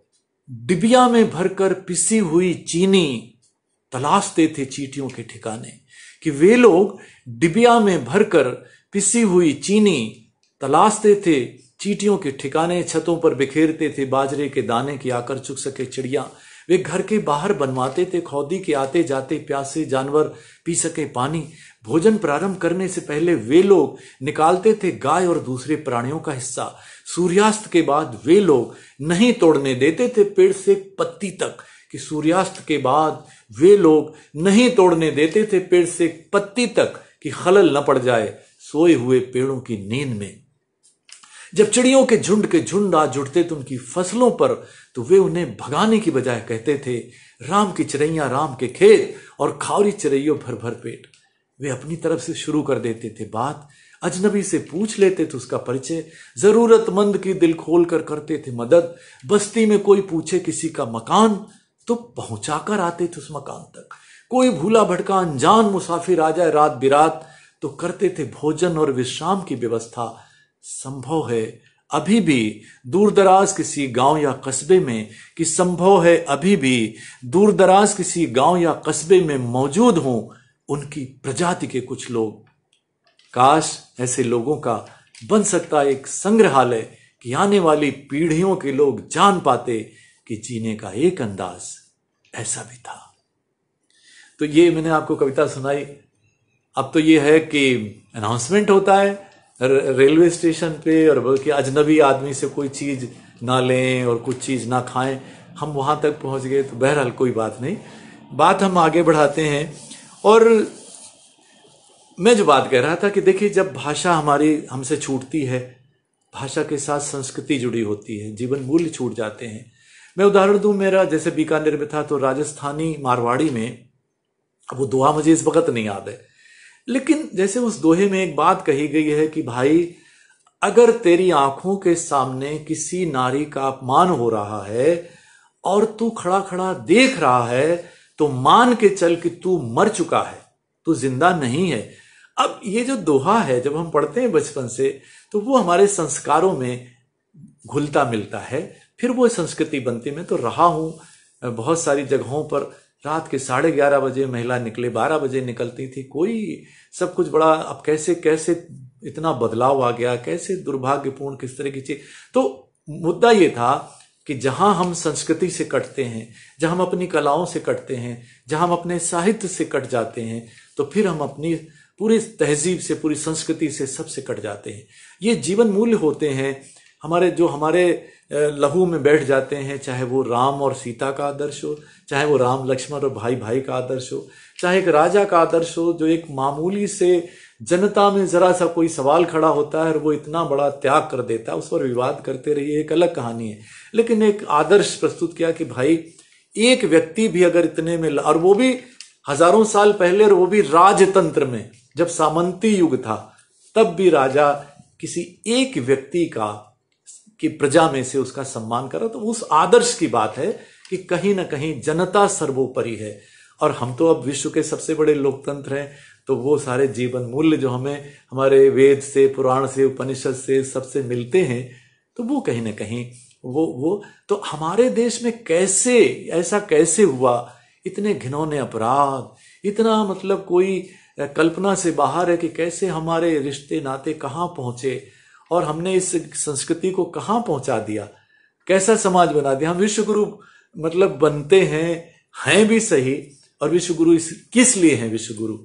डिबिया में भरकर पिसी हुई चीनी तलाशते थे चीटियों के ठिकाने कि वे लोग डिबिया में भरकर पिसी हुई चीनी तलाशते थे चीटियों के ठिकाने छतों पर बिखेरते थे बाजरे के दाने की आकर चुक सके चिड़िया वे घर के बाहर बनवाते थे खौदी के आते जाते प्यासे जानवर पी सके पानी भोजन प्रारंभ करने से पहले वे लोग निकालते थे गाय और दूसरे प्राणियों का हिस्सा सूर्यास्त के बाद वे लोग नहीं तोड़ने देते थे पेड़ से पत्ती तक कि सूर्यास्त के बाद वे लोग नहीं तोड़ने देते थे पेड़ से पत्ती तक कि खलल न पड़ जाए सोए हुए पेड़ों की नींद में जब चिड़ियों के झुंड के झुंड आ जुड़ते थे उनकी फसलों पर तो वे उन्हें भगाने की बजाय कहते थे राम की चिड़ैया राम के खेत और खावरी चिड़ैयों भर भर पेट वे अपनी तरफ से शुरू कर देते थे बात अजनबी से पूछ लेते थे उसका परिचय जरूरतमंद की दिल खोल कर करते थे मदद बस्ती में कोई पूछे किसी का मकान तो पहुंचाकर आते थे उस मकान तक कोई भूला भटका अनजान मुसाफिर आ जाए रात बिरात तो करते थे भोजन और विश्राम की व्यवस्था संभव है अभी भी दूर दराज किसी गांव या कस्बे में कि संभव है अभी भी दूर दराज किसी गांव या कस्बे में मौजूद हों उनकी प्रजाति के कुछ लोग काश ऐसे लोगों का बन सकता एक संग्रहालय कि आने वाली पीढ़ियों के लोग जान पाते कि जीने का एक अंदाज ऐसा भी था तो ये मैंने आपको कविता सुनाई अब तो ये है कि अनाउंसमेंट होता है रेलवे स्टेशन पे और बल्कि अजनबी आदमी से कोई चीज़ ना लें और कुछ चीज़ ना खाएं हम वहां तक पहुंच गए तो बहरहाल कोई बात नहीं बात हम आगे बढ़ाते हैं और मैं जो बात कह रहा था कि देखिए जब भाषा हमारी हमसे छूटती है भाषा के साथ संस्कृति जुड़ी होती है जीवन मूल्य छूट जाते हैं मैं उदाहरण दूं मेरा जैसे बीकानेर में था तो राजस्थानी मारवाड़ी में वो दुआ मुझे इस वक्त नहीं याद है लेकिन जैसे उस दोहे में एक बात कही गई है कि भाई अगर तेरी आंखों के सामने किसी नारी का अपमान हो रहा है और तू खड़ा खड़ा देख रहा है तो मान के चल कि तू मर चुका है तू जिंदा नहीं है अब ये जो दोहा है जब हम पढ़ते हैं बचपन से तो वो हमारे संस्कारों में घुलता मिलता है फिर वो संस्कृति बनती मैं तो रहा हूँ बहुत सारी जगहों पर रात के साढ़े ग्यारह बजे महिला निकले बारह बजे निकलती थी कोई सब कुछ बड़ा अब कैसे कैसे इतना बदलाव आ गया कैसे दुर्भाग्यपूर्ण किस तरह की चीज तो मुद्दा ये था कि जहां हम संस्कृति से कटते हैं जहां हम अपनी कलाओं से कटते हैं जहां हम अपने साहित्य से कट जाते हैं तो फिर हम अपनी पूरी तहजीब से पूरी संस्कृति से सबसे कट जाते हैं ये जीवन मूल्य होते हैं हमारे जो हमारे लहू में बैठ जाते हैं चाहे वो राम और सीता का आदर्श हो चाहे वो राम लक्ष्मण और भाई भाई का आदर्श हो चाहे एक राजा का आदर्श हो जो एक मामूली से जनता में जरा सा कोई सवाल खड़ा होता है और वो इतना बड़ा त्याग कर देता है उस पर विवाद करते रहिए एक अलग कहानी है लेकिन एक आदर्श प्रस्तुत किया कि भाई एक व्यक्ति भी अगर इतने में और वो भी हजारों साल पहले और वो भी राजतंत्र में जब सामंती युग था तब भी राजा किसी एक व्यक्ति का की प्रजा में से उसका सम्मान करो तो उस आदर्श की बात है कि कहीं ना कहीं जनता सर्वोपरि है और हम तो अब विश्व के सबसे बड़े लोकतंत्र हैं तो वो सारे जीवन मूल्य जो हमें हमारे वेद से पुराण से उपनिषद से सबसे मिलते हैं तो वो कहीं ना कहीं वो वो तो हमारे देश में कैसे ऐसा कैसे हुआ इतने घिनौने अपराध इतना मतलब कोई कल्पना से बाहर है कि कैसे हमारे रिश्ते नाते कहाँ पहुंचे और हमने इस संस्कृति को कहाँ पहुंचा दिया कैसा समाज बना दिया हम विश्व गुरु मतलब बनते हैं हैं भी सही और विश्व गुरु इस किस लिए हैं विश्व गुरु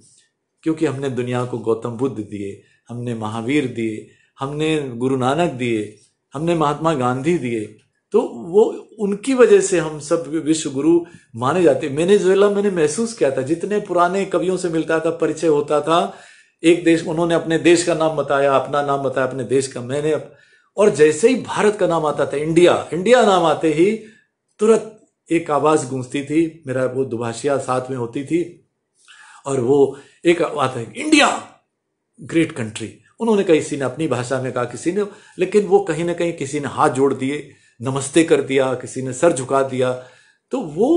क्योंकि हमने दुनिया को गौतम बुद्ध दिए हमने महावीर दिए हमने गुरु नानक दिए हमने महात्मा गांधी दिए तो वो उनकी वजह से हम सब विश्व गुरु माने जाते मैंने जो मैंने महसूस किया था जितने पुराने कवियों से मिलता था परिचय होता था एक देश उन्होंने अपने देश का नाम बताया अपना नाम बताया अपने देश का मैंने अप... और जैसे ही भारत का नाम आता था इंडिया इंडिया नाम आते ही तुरंत एक आवाज गूंजती थी मेरा वो दुभाषिया साथ में होती थी और वो एक आता है इंडिया ग्रेट कंट्री उन्होंने किसी ने अपनी भाषा में कहा किसी ने लेकिन वो कहीं ना कहीं किसी ने हाथ जोड़ दिए नमस्ते कर दिया किसी ने सर झुका दिया तो वो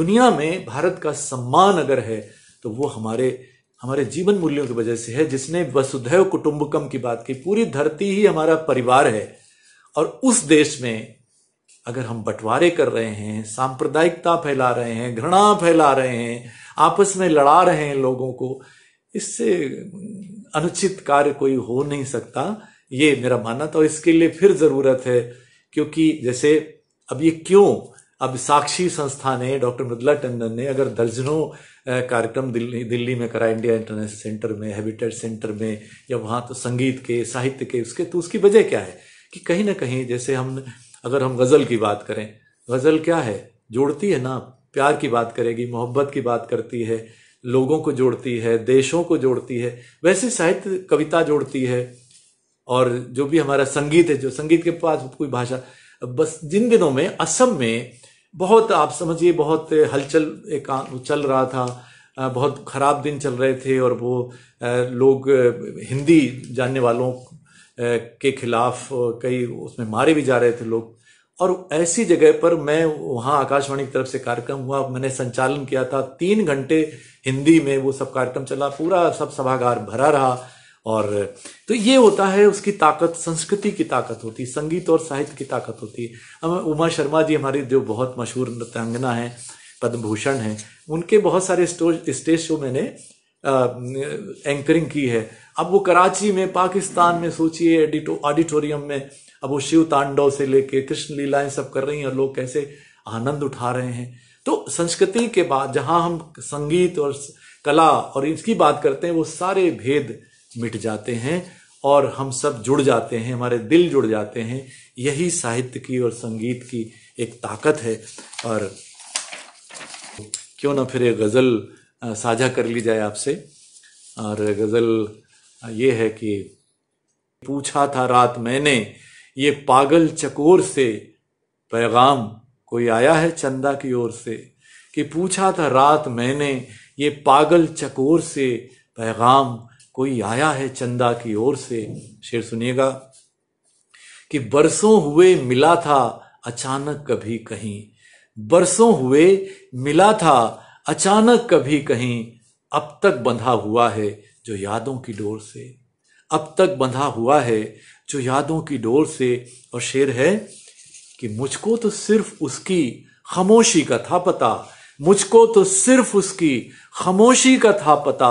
दुनिया में भारत का सम्मान अगर है तो वो हमारे हमारे जीवन मूल्यों की वजह से है जिसने वसुधैव कुटुंबकम की बात की पूरी धरती ही हमारा परिवार है और उस देश में अगर हम बंटवारे कर रहे हैं सांप्रदायिकता फैला रहे हैं घृणा फैला रहे हैं आपस में लड़ा रहे हैं लोगों को इससे अनुचित कार्य कोई हो नहीं सकता ये मेरा मानना था और इसके लिए फिर जरूरत है क्योंकि जैसे अब ये क्यों अब साक्षी संस्था ने डॉक्टर मृदला टंडन ने अगर दर्जनों कार्यक्रम दिल्ली दिल्ली में करा इंडिया इंटरनेशनल सेंटर में हैबिटेट सेंटर में या वहाँ तो संगीत के साहित्य के उसके तो उसकी वजह क्या है कि कहीं ना कहीं जैसे हम अगर हम गज़ल की बात करें गज़ल क्या है जोड़ती है ना प्यार की बात करेगी मोहब्बत की बात करती है लोगों को जोड़ती है देशों को जोड़ती है वैसे साहित्य कविता जोड़ती है और जो भी हमारा संगीत है जो संगीत के पास कोई भाषा बस जिन दिनों में असम में बहुत आप समझिए बहुत हलचल एक चल रहा था बहुत खराब दिन चल रहे थे और वो लोग हिंदी जानने वालों के खिलाफ कई उसमें मारे भी जा रहे थे लोग और ऐसी जगह पर मैं वहाँ आकाशवाणी की तरफ से कार्यक्रम हुआ मैंने संचालन किया था तीन घंटे हिंदी में वो सब कार्यक्रम चला पूरा सब सभागार भरा रहा और तो ये होता है उसकी ताकत संस्कृति की ताकत होती है संगीत और साहित्य की ताकत होती है हम उमा शर्मा जी हमारी जो बहुत मशहूर नृत्यांगना है पद्म भूषण हैं उनके बहुत सारे स्टेज शो मैंने एंकरिंग की है अब वो कराची में पाकिस्तान में सोचिए ऑडिटोरियम में अब वो शिव तांडव से लेके कृष्ण लीलाएं सब कर रही हैं और लोग कैसे आनंद उठा रहे हैं तो संस्कृति के बाद जहां हम संगीत और कला और इसकी बात करते हैं वो सारे भेद मिट जाते हैं और हम सब जुड़ जाते हैं हमारे दिल जुड़ जाते हैं यही साहित्य की और संगीत की एक ताकत है और क्यों ना फिर ये गज़ल साझा कर ली जाए आपसे और गज़ल ये है कि पूछा था रात मैंने ये पागल चकोर से पैगाम कोई आया है चंदा की ओर से कि पूछा था रात मैंने ये पागल चकोर से पैगाम कोई आया है चंदा की ओर से शेर सुनिएगा कि बरसों हुए मिला था अचानक कभी कहीं बरसों हुए मिला था अचानक कभी कहीं अब तक बंधा हुआ है जो यादों की डोर से अब तक बंधा हुआ है जो यादों की डोर से और शेर है कि मुझको तो सिर्फ उसकी खामोशी का था पता मुझको तो सिर्फ उसकी खामोशी का था पता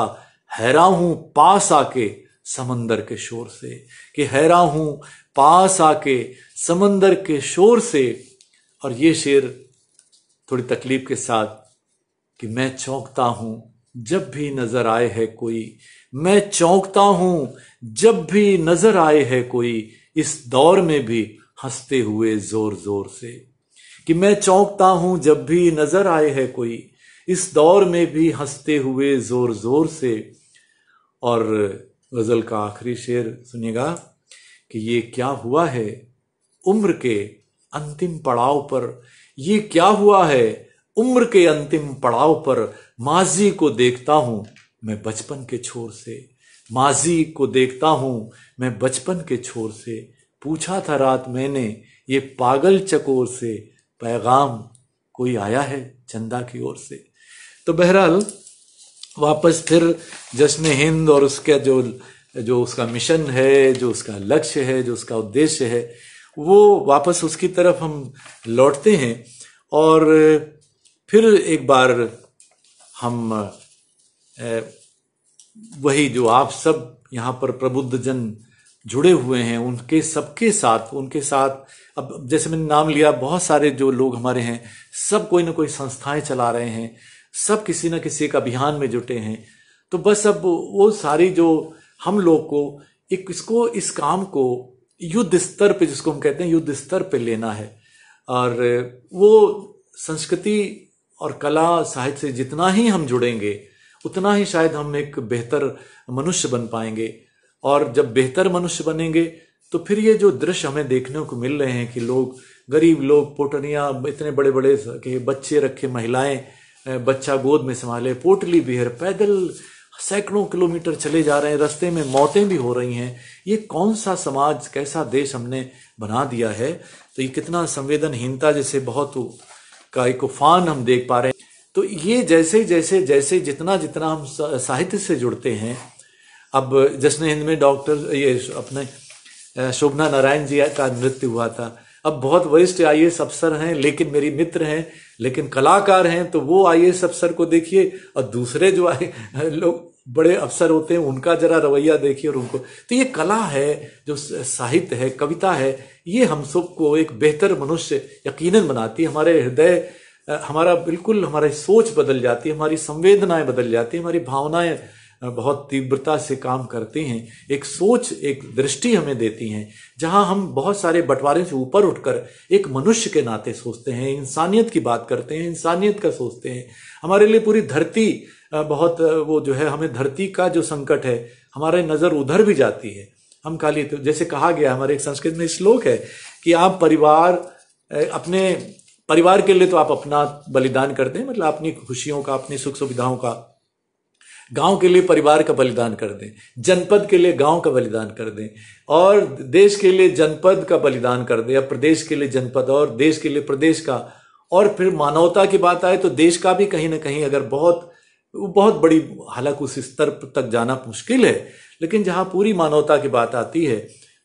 हैरा हूं पास आके समंदर के शोर से कि हैरा हूं पास आके समंदर के शोर से और ये शेर थोड़ी तकलीफ के साथ कि मैं चौंकता हूं जब भी नजर आए है कोई मैं चौंकता हूं जब भी नजर आए है कोई इस दौर में भी हंसते हुए जोर जोर से कि मैं चौंकता हूं जब भी नजर आए है कोई इस दौर में भी हंसते हुए जोर जोर से और गजल का आखिरी शेर सुनिएगा कि ये क्या हुआ है उम्र के अंतिम पड़ाव पर ये क्या हुआ है उम्र के अंतिम पड़ाव पर माजी को देखता हूं मैं बचपन के छोर से माजी को देखता हूं मैं बचपन के छोर से पूछा था रात मैंने ये पागल चकोर से पैगाम कोई आया है चंदा की ओर से तो बहरहाल वापस फिर जश्न हिंद और उसका जो जो उसका मिशन है जो उसका लक्ष्य है जो उसका उद्देश्य है वो वापस उसकी तरफ हम लौटते हैं और फिर एक बार हम वही जो आप सब यहाँ पर प्रबुद्ध जन जुड़े हुए हैं उनके सबके साथ उनके साथ अब जैसे मैंने नाम लिया बहुत सारे जो लोग हमारे हैं सब कोई ना कोई संस्थाएं चला रहे हैं सब किसी न किसी एक अभियान में जुटे हैं तो बस अब वो सारी जो हम लोग को एक इसको इस काम को युद्ध स्तर पे जिसको हम कहते हैं युद्ध स्तर पे लेना है और वो संस्कृति और कला साहित्य से जितना ही हम जुड़ेंगे उतना ही शायद हम एक बेहतर मनुष्य बन पाएंगे और जब बेहतर मनुष्य बनेंगे तो फिर ये जो दृश्य हमें देखने को मिल रहे हैं कि लोग गरीब लोग पोटनिया इतने बड़े बड़े के बच्चे रखे महिलाएं बच्चा गोद में संभाले पोटली बिहर पैदल सैकड़ों किलोमीटर चले जा रहे हैं रास्ते में मौतें भी हो रही हैं ये कौन सा समाज कैसा देश हमने बना दिया है तो ये कितना संवेदनहीनता जैसे बहुत का एक उफान हम देख पा रहे हैं तो ये जैसे जैसे जैसे जितना जितना हम साहित्य से जुड़ते हैं अब जश्न हिंद में डॉक्टर ये अपने शोभना नारायण जी का नृत्य हुआ था अब बहुत वरिष्ठ आई अफसर हैं लेकिन मेरी मित्र हैं लेकिन कलाकार हैं तो वो आई अफसर को देखिए और दूसरे जो आए लोग बड़े अफसर होते हैं उनका जरा रवैया देखिए और उनको तो ये कला है जो साहित्य है कविता है ये हम सबको एक बेहतर मनुष्य यकीनन बनाती है हमारे हृदय हमारा बिल्कुल हमारी सोच बदल जाती है हमारी संवेदनाएं बदल जाती है हमारी भावनाएं बहुत तीव्रता से काम करती हैं एक सोच एक दृष्टि हमें देती हैं जहां हम बहुत सारे बंटवारे से ऊपर उठकर एक मनुष्य के नाते सोचते हैं इंसानियत की बात करते हैं इंसानियत का सोचते हैं हमारे लिए पूरी धरती बहुत वो जो है हमें धरती का जो संकट है हमारे नज़र उधर भी जाती है हम खाली तो जैसे कहा गया हमारे एक संस्कृत में श्लोक है कि आप परिवार अपने परिवार के लिए तो आप अपना बलिदान करते हैं मतलब अपनी खुशियों का अपनी सुख सुविधाओं का गांव के लिए परिवार का बलिदान कर दें जनपद के लिए गांव का बलिदान कर दें और देश के लिए जनपद का बलिदान कर दें या प्रदेश के लिए जनपद और देश के लिए प्रदेश का और फिर मानवता की बात आए तो देश का भी कहीं ना कहीं अगर बहुत बहुत बड़ी हालांकि उस स्तर तक जाना मुश्किल है लेकिन जहां पूरी मानवता की बात आती है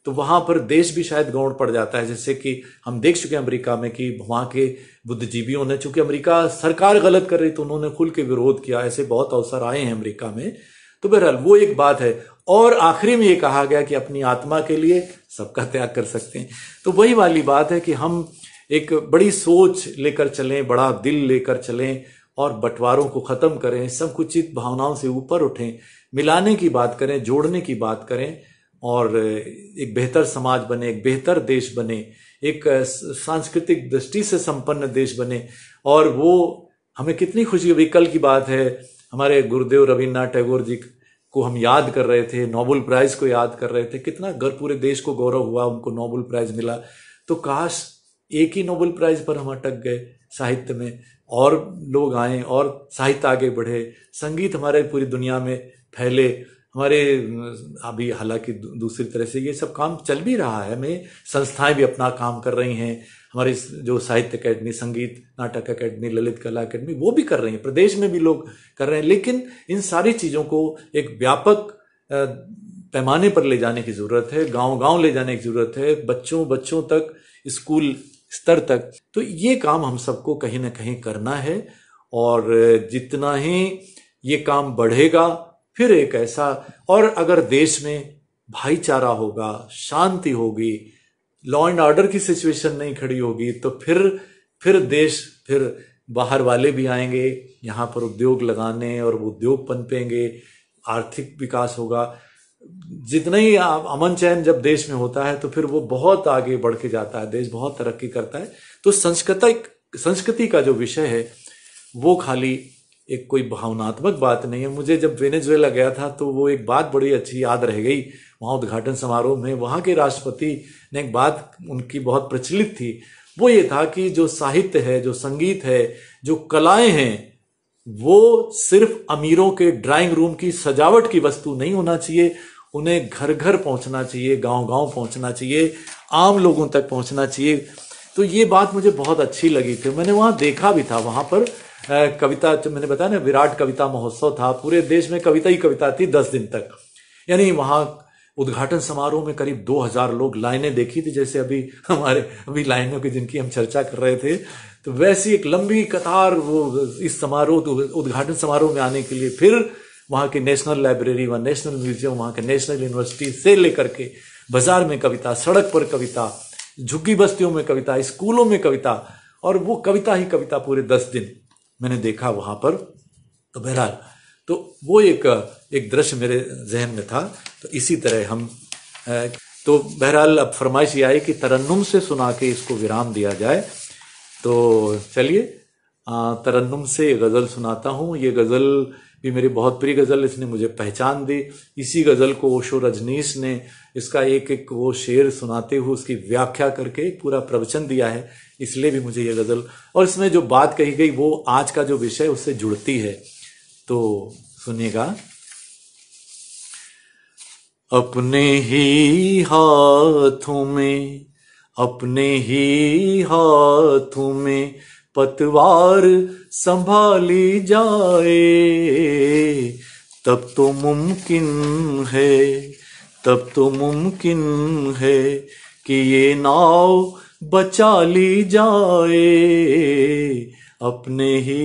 तो वहां पर देश भी शायद गौण पड़ जाता है जैसे कि हम देख चुके हैं अमेरिका में कि वहां के बुद्धिजीवियों ने चूंकि अमेरिका सरकार गलत कर रही तो उन्होंने खुल के विरोध किया ऐसे बहुत अवसर आए हैं अमेरिका में तो बहरहाल वो एक बात है और आखिरी में ये कहा गया कि अपनी आत्मा के लिए सबका त्याग कर सकते हैं तो वही वाली बात है कि हम एक बड़ी सोच लेकर चलें बड़ा दिल लेकर चलें और बंटवारों को खत्म करें संकुचित भावनाओं से ऊपर उठें मिलाने की बात करें जोड़ने की बात करें और एक बेहतर समाज बने एक बेहतर देश बने एक सांस्कृतिक दृष्टि से संपन्न देश बने और वो हमें कितनी खुशी अभी कल की बात है हमारे गुरुदेव रविन्द्रनाथ टैगोर जी को हम याद कर रहे थे नोबल प्राइज को याद कर रहे थे कितना घर पूरे देश को गौरव हुआ उनको नोबल प्राइज मिला तो काश एक ही नोबल प्राइज पर हम अटक गए साहित्य में और लोग आए और साहित्य आगे बढ़े संगीत हमारे पूरी दुनिया में फैले हमारे अभी हालांकि दूसरी तरह से ये सब काम चल भी रहा है मैं संस्थाएं भी अपना काम कर रही हैं हमारी जो साहित्य अकेडमी संगीत नाटक अकेडमी ललित कला अकेडमी वो भी कर रही हैं प्रदेश में भी लोग कर रहे हैं लेकिन इन सारी चीज़ों को एक व्यापक पैमाने पर ले जाने की ज़रूरत है गांव गांव ले जाने की ज़रूरत है बच्चों बच्चों तक स्कूल स्तर तक तो ये काम हम सबको कहीं ना कहीं करना है और जितना ही ये काम बढ़ेगा फिर एक ऐसा और अगर देश में भाईचारा होगा शांति होगी लॉ एंड ऑर्डर की सिचुएशन नहीं खड़ी होगी तो फिर फिर देश फिर बाहर वाले भी आएंगे यहाँ पर उद्योग लगाने और उद्योग पनपेंगे आर्थिक विकास होगा जितना ही अमन चैन जब देश में होता है तो फिर वो बहुत आगे बढ़ के जाता है देश बहुत तरक्की करता है तो संस्कृत संस्कृति का जो विषय है वो खाली एक कोई भावनात्मक बात नहीं है मुझे जब वेनेजुएला गया था तो वो एक बात बड़ी अच्छी याद रह गई वहाँ उद्घाटन समारोह में वहाँ के राष्ट्रपति ने एक बात उनकी बहुत प्रचलित थी वो ये था कि जो साहित्य है जो संगीत है जो कलाएं हैं वो सिर्फ अमीरों के ड्राइंग रूम की सजावट की वस्तु नहीं होना चाहिए उन्हें घर घर पहुंचना चाहिए गांव गांव पहुंचना चाहिए आम लोगों तक पहुंचना चाहिए तो ये बात मुझे बहुत अच्छी लगी थी मैंने वहाँ देखा भी था वहाँ पर कविता मैंने बताया ना विराट कविता महोत्सव था पूरे देश में कविता ही कविता थी दस दिन तक यानी वहां उद्घाटन समारोह में करीब 2000 लोग लाइनें देखी थी जैसे अभी हमारे अभी लाइनों की जिनकी हम चर्चा कर रहे थे तो वैसी एक लंबी कतार वो इस समारोह उद्घाटन समारोह में आने के लिए फिर वहां के नेशनल लाइब्रेरी व नेशनल म्यूजियम वहां के नेशनल यूनिवर्सिटी से लेकर के बाजार में कविता सड़क पर कविता झुग्गी बस्तियों में कविता स्कूलों में कविता और वो कविता ही कविता पूरे दस दिन मैंने देखा वहां पर तो बहरहाल तो वो एक एक दृश्य मेरे जहन में था तो इसी तरह हम तो बहरहाल अब फरमाइश ये आई कि तरन्नुम से सुना के इसको विराम दिया जाए तो चलिए तरन्नुम से गज़ल सुनाता हूँ ये गज़ल भी मेरी बहुत प्रिय गज़ल इसने मुझे पहचान दी इसी गज़ल को ओशो रजनीश ने इसका एक एक वो शेर सुनाते हुए उसकी व्याख्या करके पूरा प्रवचन दिया है इसलिए भी मुझे ये गज़ल और इसमें जो बात कही गई वो आज का जो विषय उससे जुड़ती है तो सुनिएगा अपने ही हाथों में अपने ही हाथों में पतवार संभाली जाए तब तो मुमकिन है तब तो मुमकिन है कि ये नाव बचा ली जाए अपने ही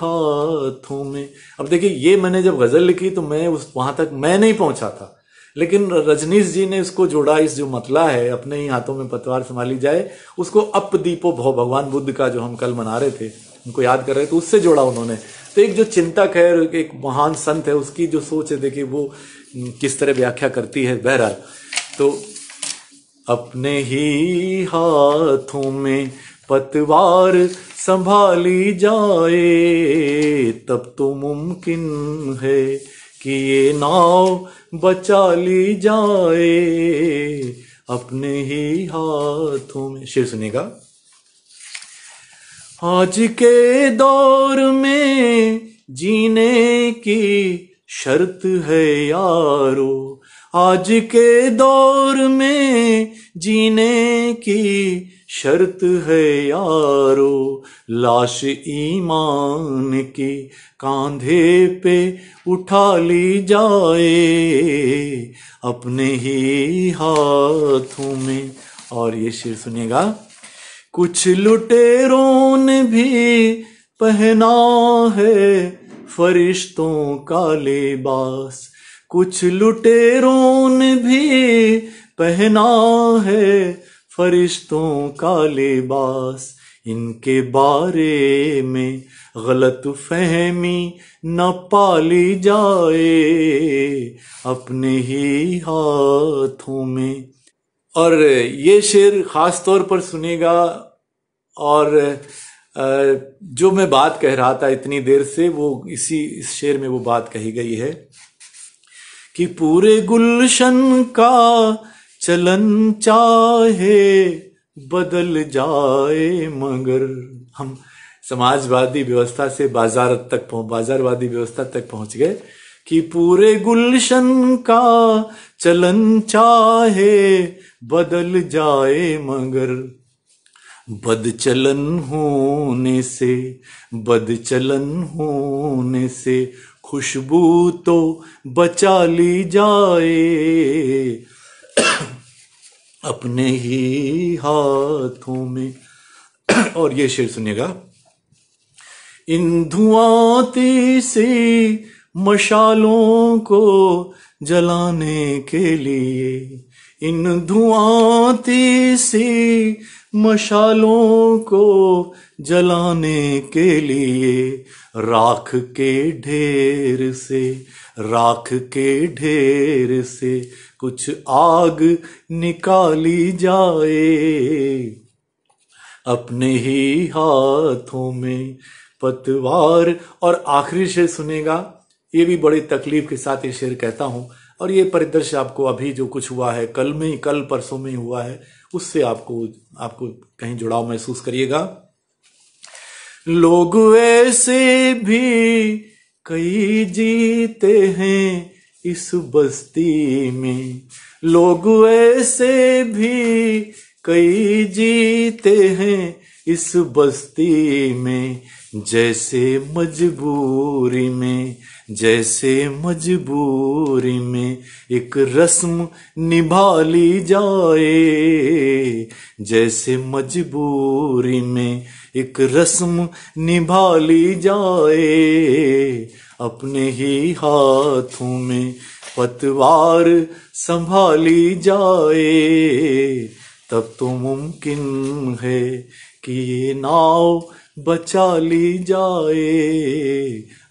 हाथों में अब देखिए ये मैंने जब गजल लिखी तो मैं उस वहां तक मैं नहीं पहुंचा था लेकिन रजनीश जी ने इसको जोड़ा इस जो मतला है अपने ही हाथों में पतवार संभाली जाए उसको अपदीपो भव भगवान बुद्ध का जो हम कल मना रहे थे उनको याद कर रहे थे उससे जोड़ा उन्होंने तो एक जो चिंतक है एक महान संत है उसकी जो सोच है देखिए वो किस तरह व्याख्या करती है बहरहाल तो अपने ही हाथों में पतवार संभाली जाए तब तो मुमकिन है कि ये नाव बचा ली जाए अपने ही हाथों में शेर सुनेगा आज के दौर में जीने की शर्त है यारो आज के दौर में जीने की शर्त है यारो लाश ईमान की कांधे पे उठा ली जाए अपने ही हाथों में और ये शेर सुनेगा कुछ लुटेरों ने भी पहना है फरिश्तों का लिबास कुछ लुटेरों ने भी पहना है फरिश्तों का लिबास इनके बारे में गलत फहमी न पाली जाए अपने ही हाथों में और ये शेर ख़ास तौर पर सुनेगा और जो मैं बात कह रहा था इतनी देर से वो इसी इस शेर में वो बात कही गई है कि पूरे गुलशन का चलन चाहे बदल जाए मगर हम समाजवादी व्यवस्था से बाजार तक पहुंच बाजारवादी व्यवस्था तक पहुंच गए कि पूरे गुलशन का चलन चाहे बदल जाए मगर बदचलन होने से बदचलन होने से खुशबू तो बचा ली जाए अपने ही हाथों में [CLEARS THROAT] और ये शेर सुनिएगा इन धुआते से मशालों को जलाने के लिए इन धुआते से मशालों को जलाने के लिए राख के ढेर से राख के ढेर से कुछ आग निकाली जाए अपने ही हाथों में पतवार और आखिरी शेर सुनेगा ये भी बड़ी तकलीफ के साथ ये शेर कहता हूं और ये परिदृश्य आपको अभी जो कुछ हुआ है कल में ही कल परसों में हुआ है उससे आपको आपको कहीं जुड़ाव महसूस करिएगा लोग ऐसे भी कई जीते हैं इस बस्ती में लोग ऐसे भी कई जीते हैं इस बस्ती में जैसे मजबूरी में जैसे मजबूरी में एक रस्म निभा ली जाए जैसे मजबूरी में एक रस्म निभा ली जाए अपने ही हाथों में पतवार संभाली जाए तब तो मुमकिन है कि ये नाव बचा ली जाए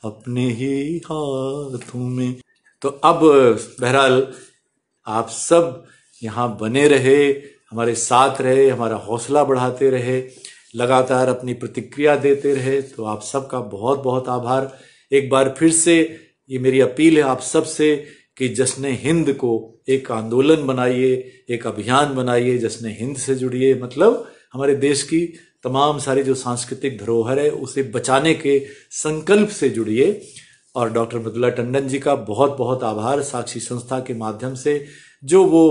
अपने ही हाथों में तो अब बहरहाल आप सब यहाँ बने रहे हमारे साथ रहे हमारा हौसला बढ़ाते रहे लगातार अपनी प्रतिक्रिया देते रहे तो आप सबका बहुत बहुत आभार एक बार फिर से ये मेरी अपील है आप सबसे कि जश्न हिंद को एक आंदोलन बनाइए एक अभियान बनाइए जश्न हिंद से जुड़िए मतलब हमारे देश की तमाम सारी जो सांस्कृतिक धरोहर है उसे बचाने के संकल्प से जुड़िए और डॉक्टर मृदुला टंडन जी का बहुत बहुत आभार साक्षी संस्था के माध्यम से जो वो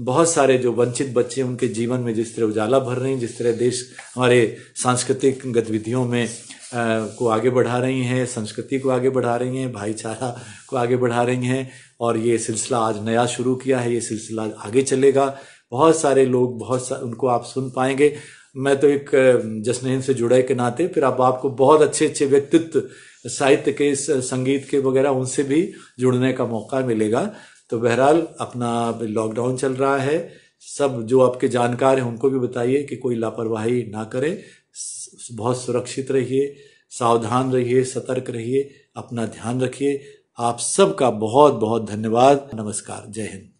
बहुत सारे जो वंचित बच्चे उनके जीवन में जिस तरह उजाला भर रहे हैं जिस तरह देश हमारे सांस्कृतिक गतिविधियों में को आगे बढ़ा रही हैं संस्कृति को आगे बढ़ा रही हैं भाईचारा को आगे बढ़ा रही हैं और ये सिलसिला आज नया शुरू किया है ये सिलसिला आगे चलेगा बहुत सारे लोग बहुत सा उनको आप सुन पाएंगे मैं तो एक जश्न हिंद से जुड़े के नाते फिर अब आप आपको बहुत अच्छे अच्छे व्यक्तित्व साहित्य के संगीत के वगैरह उनसे भी जुड़ने का मौका मिलेगा तो बहरहाल अपना लॉकडाउन चल रहा है सब जो आपके जानकार हैं उनको भी बताइए कि कोई लापरवाही ना करें बहुत सुरक्षित रहिए सावधान रहिए सतर्क रहिए अपना ध्यान रखिए आप सबका बहुत बहुत धन्यवाद नमस्कार जय हिंद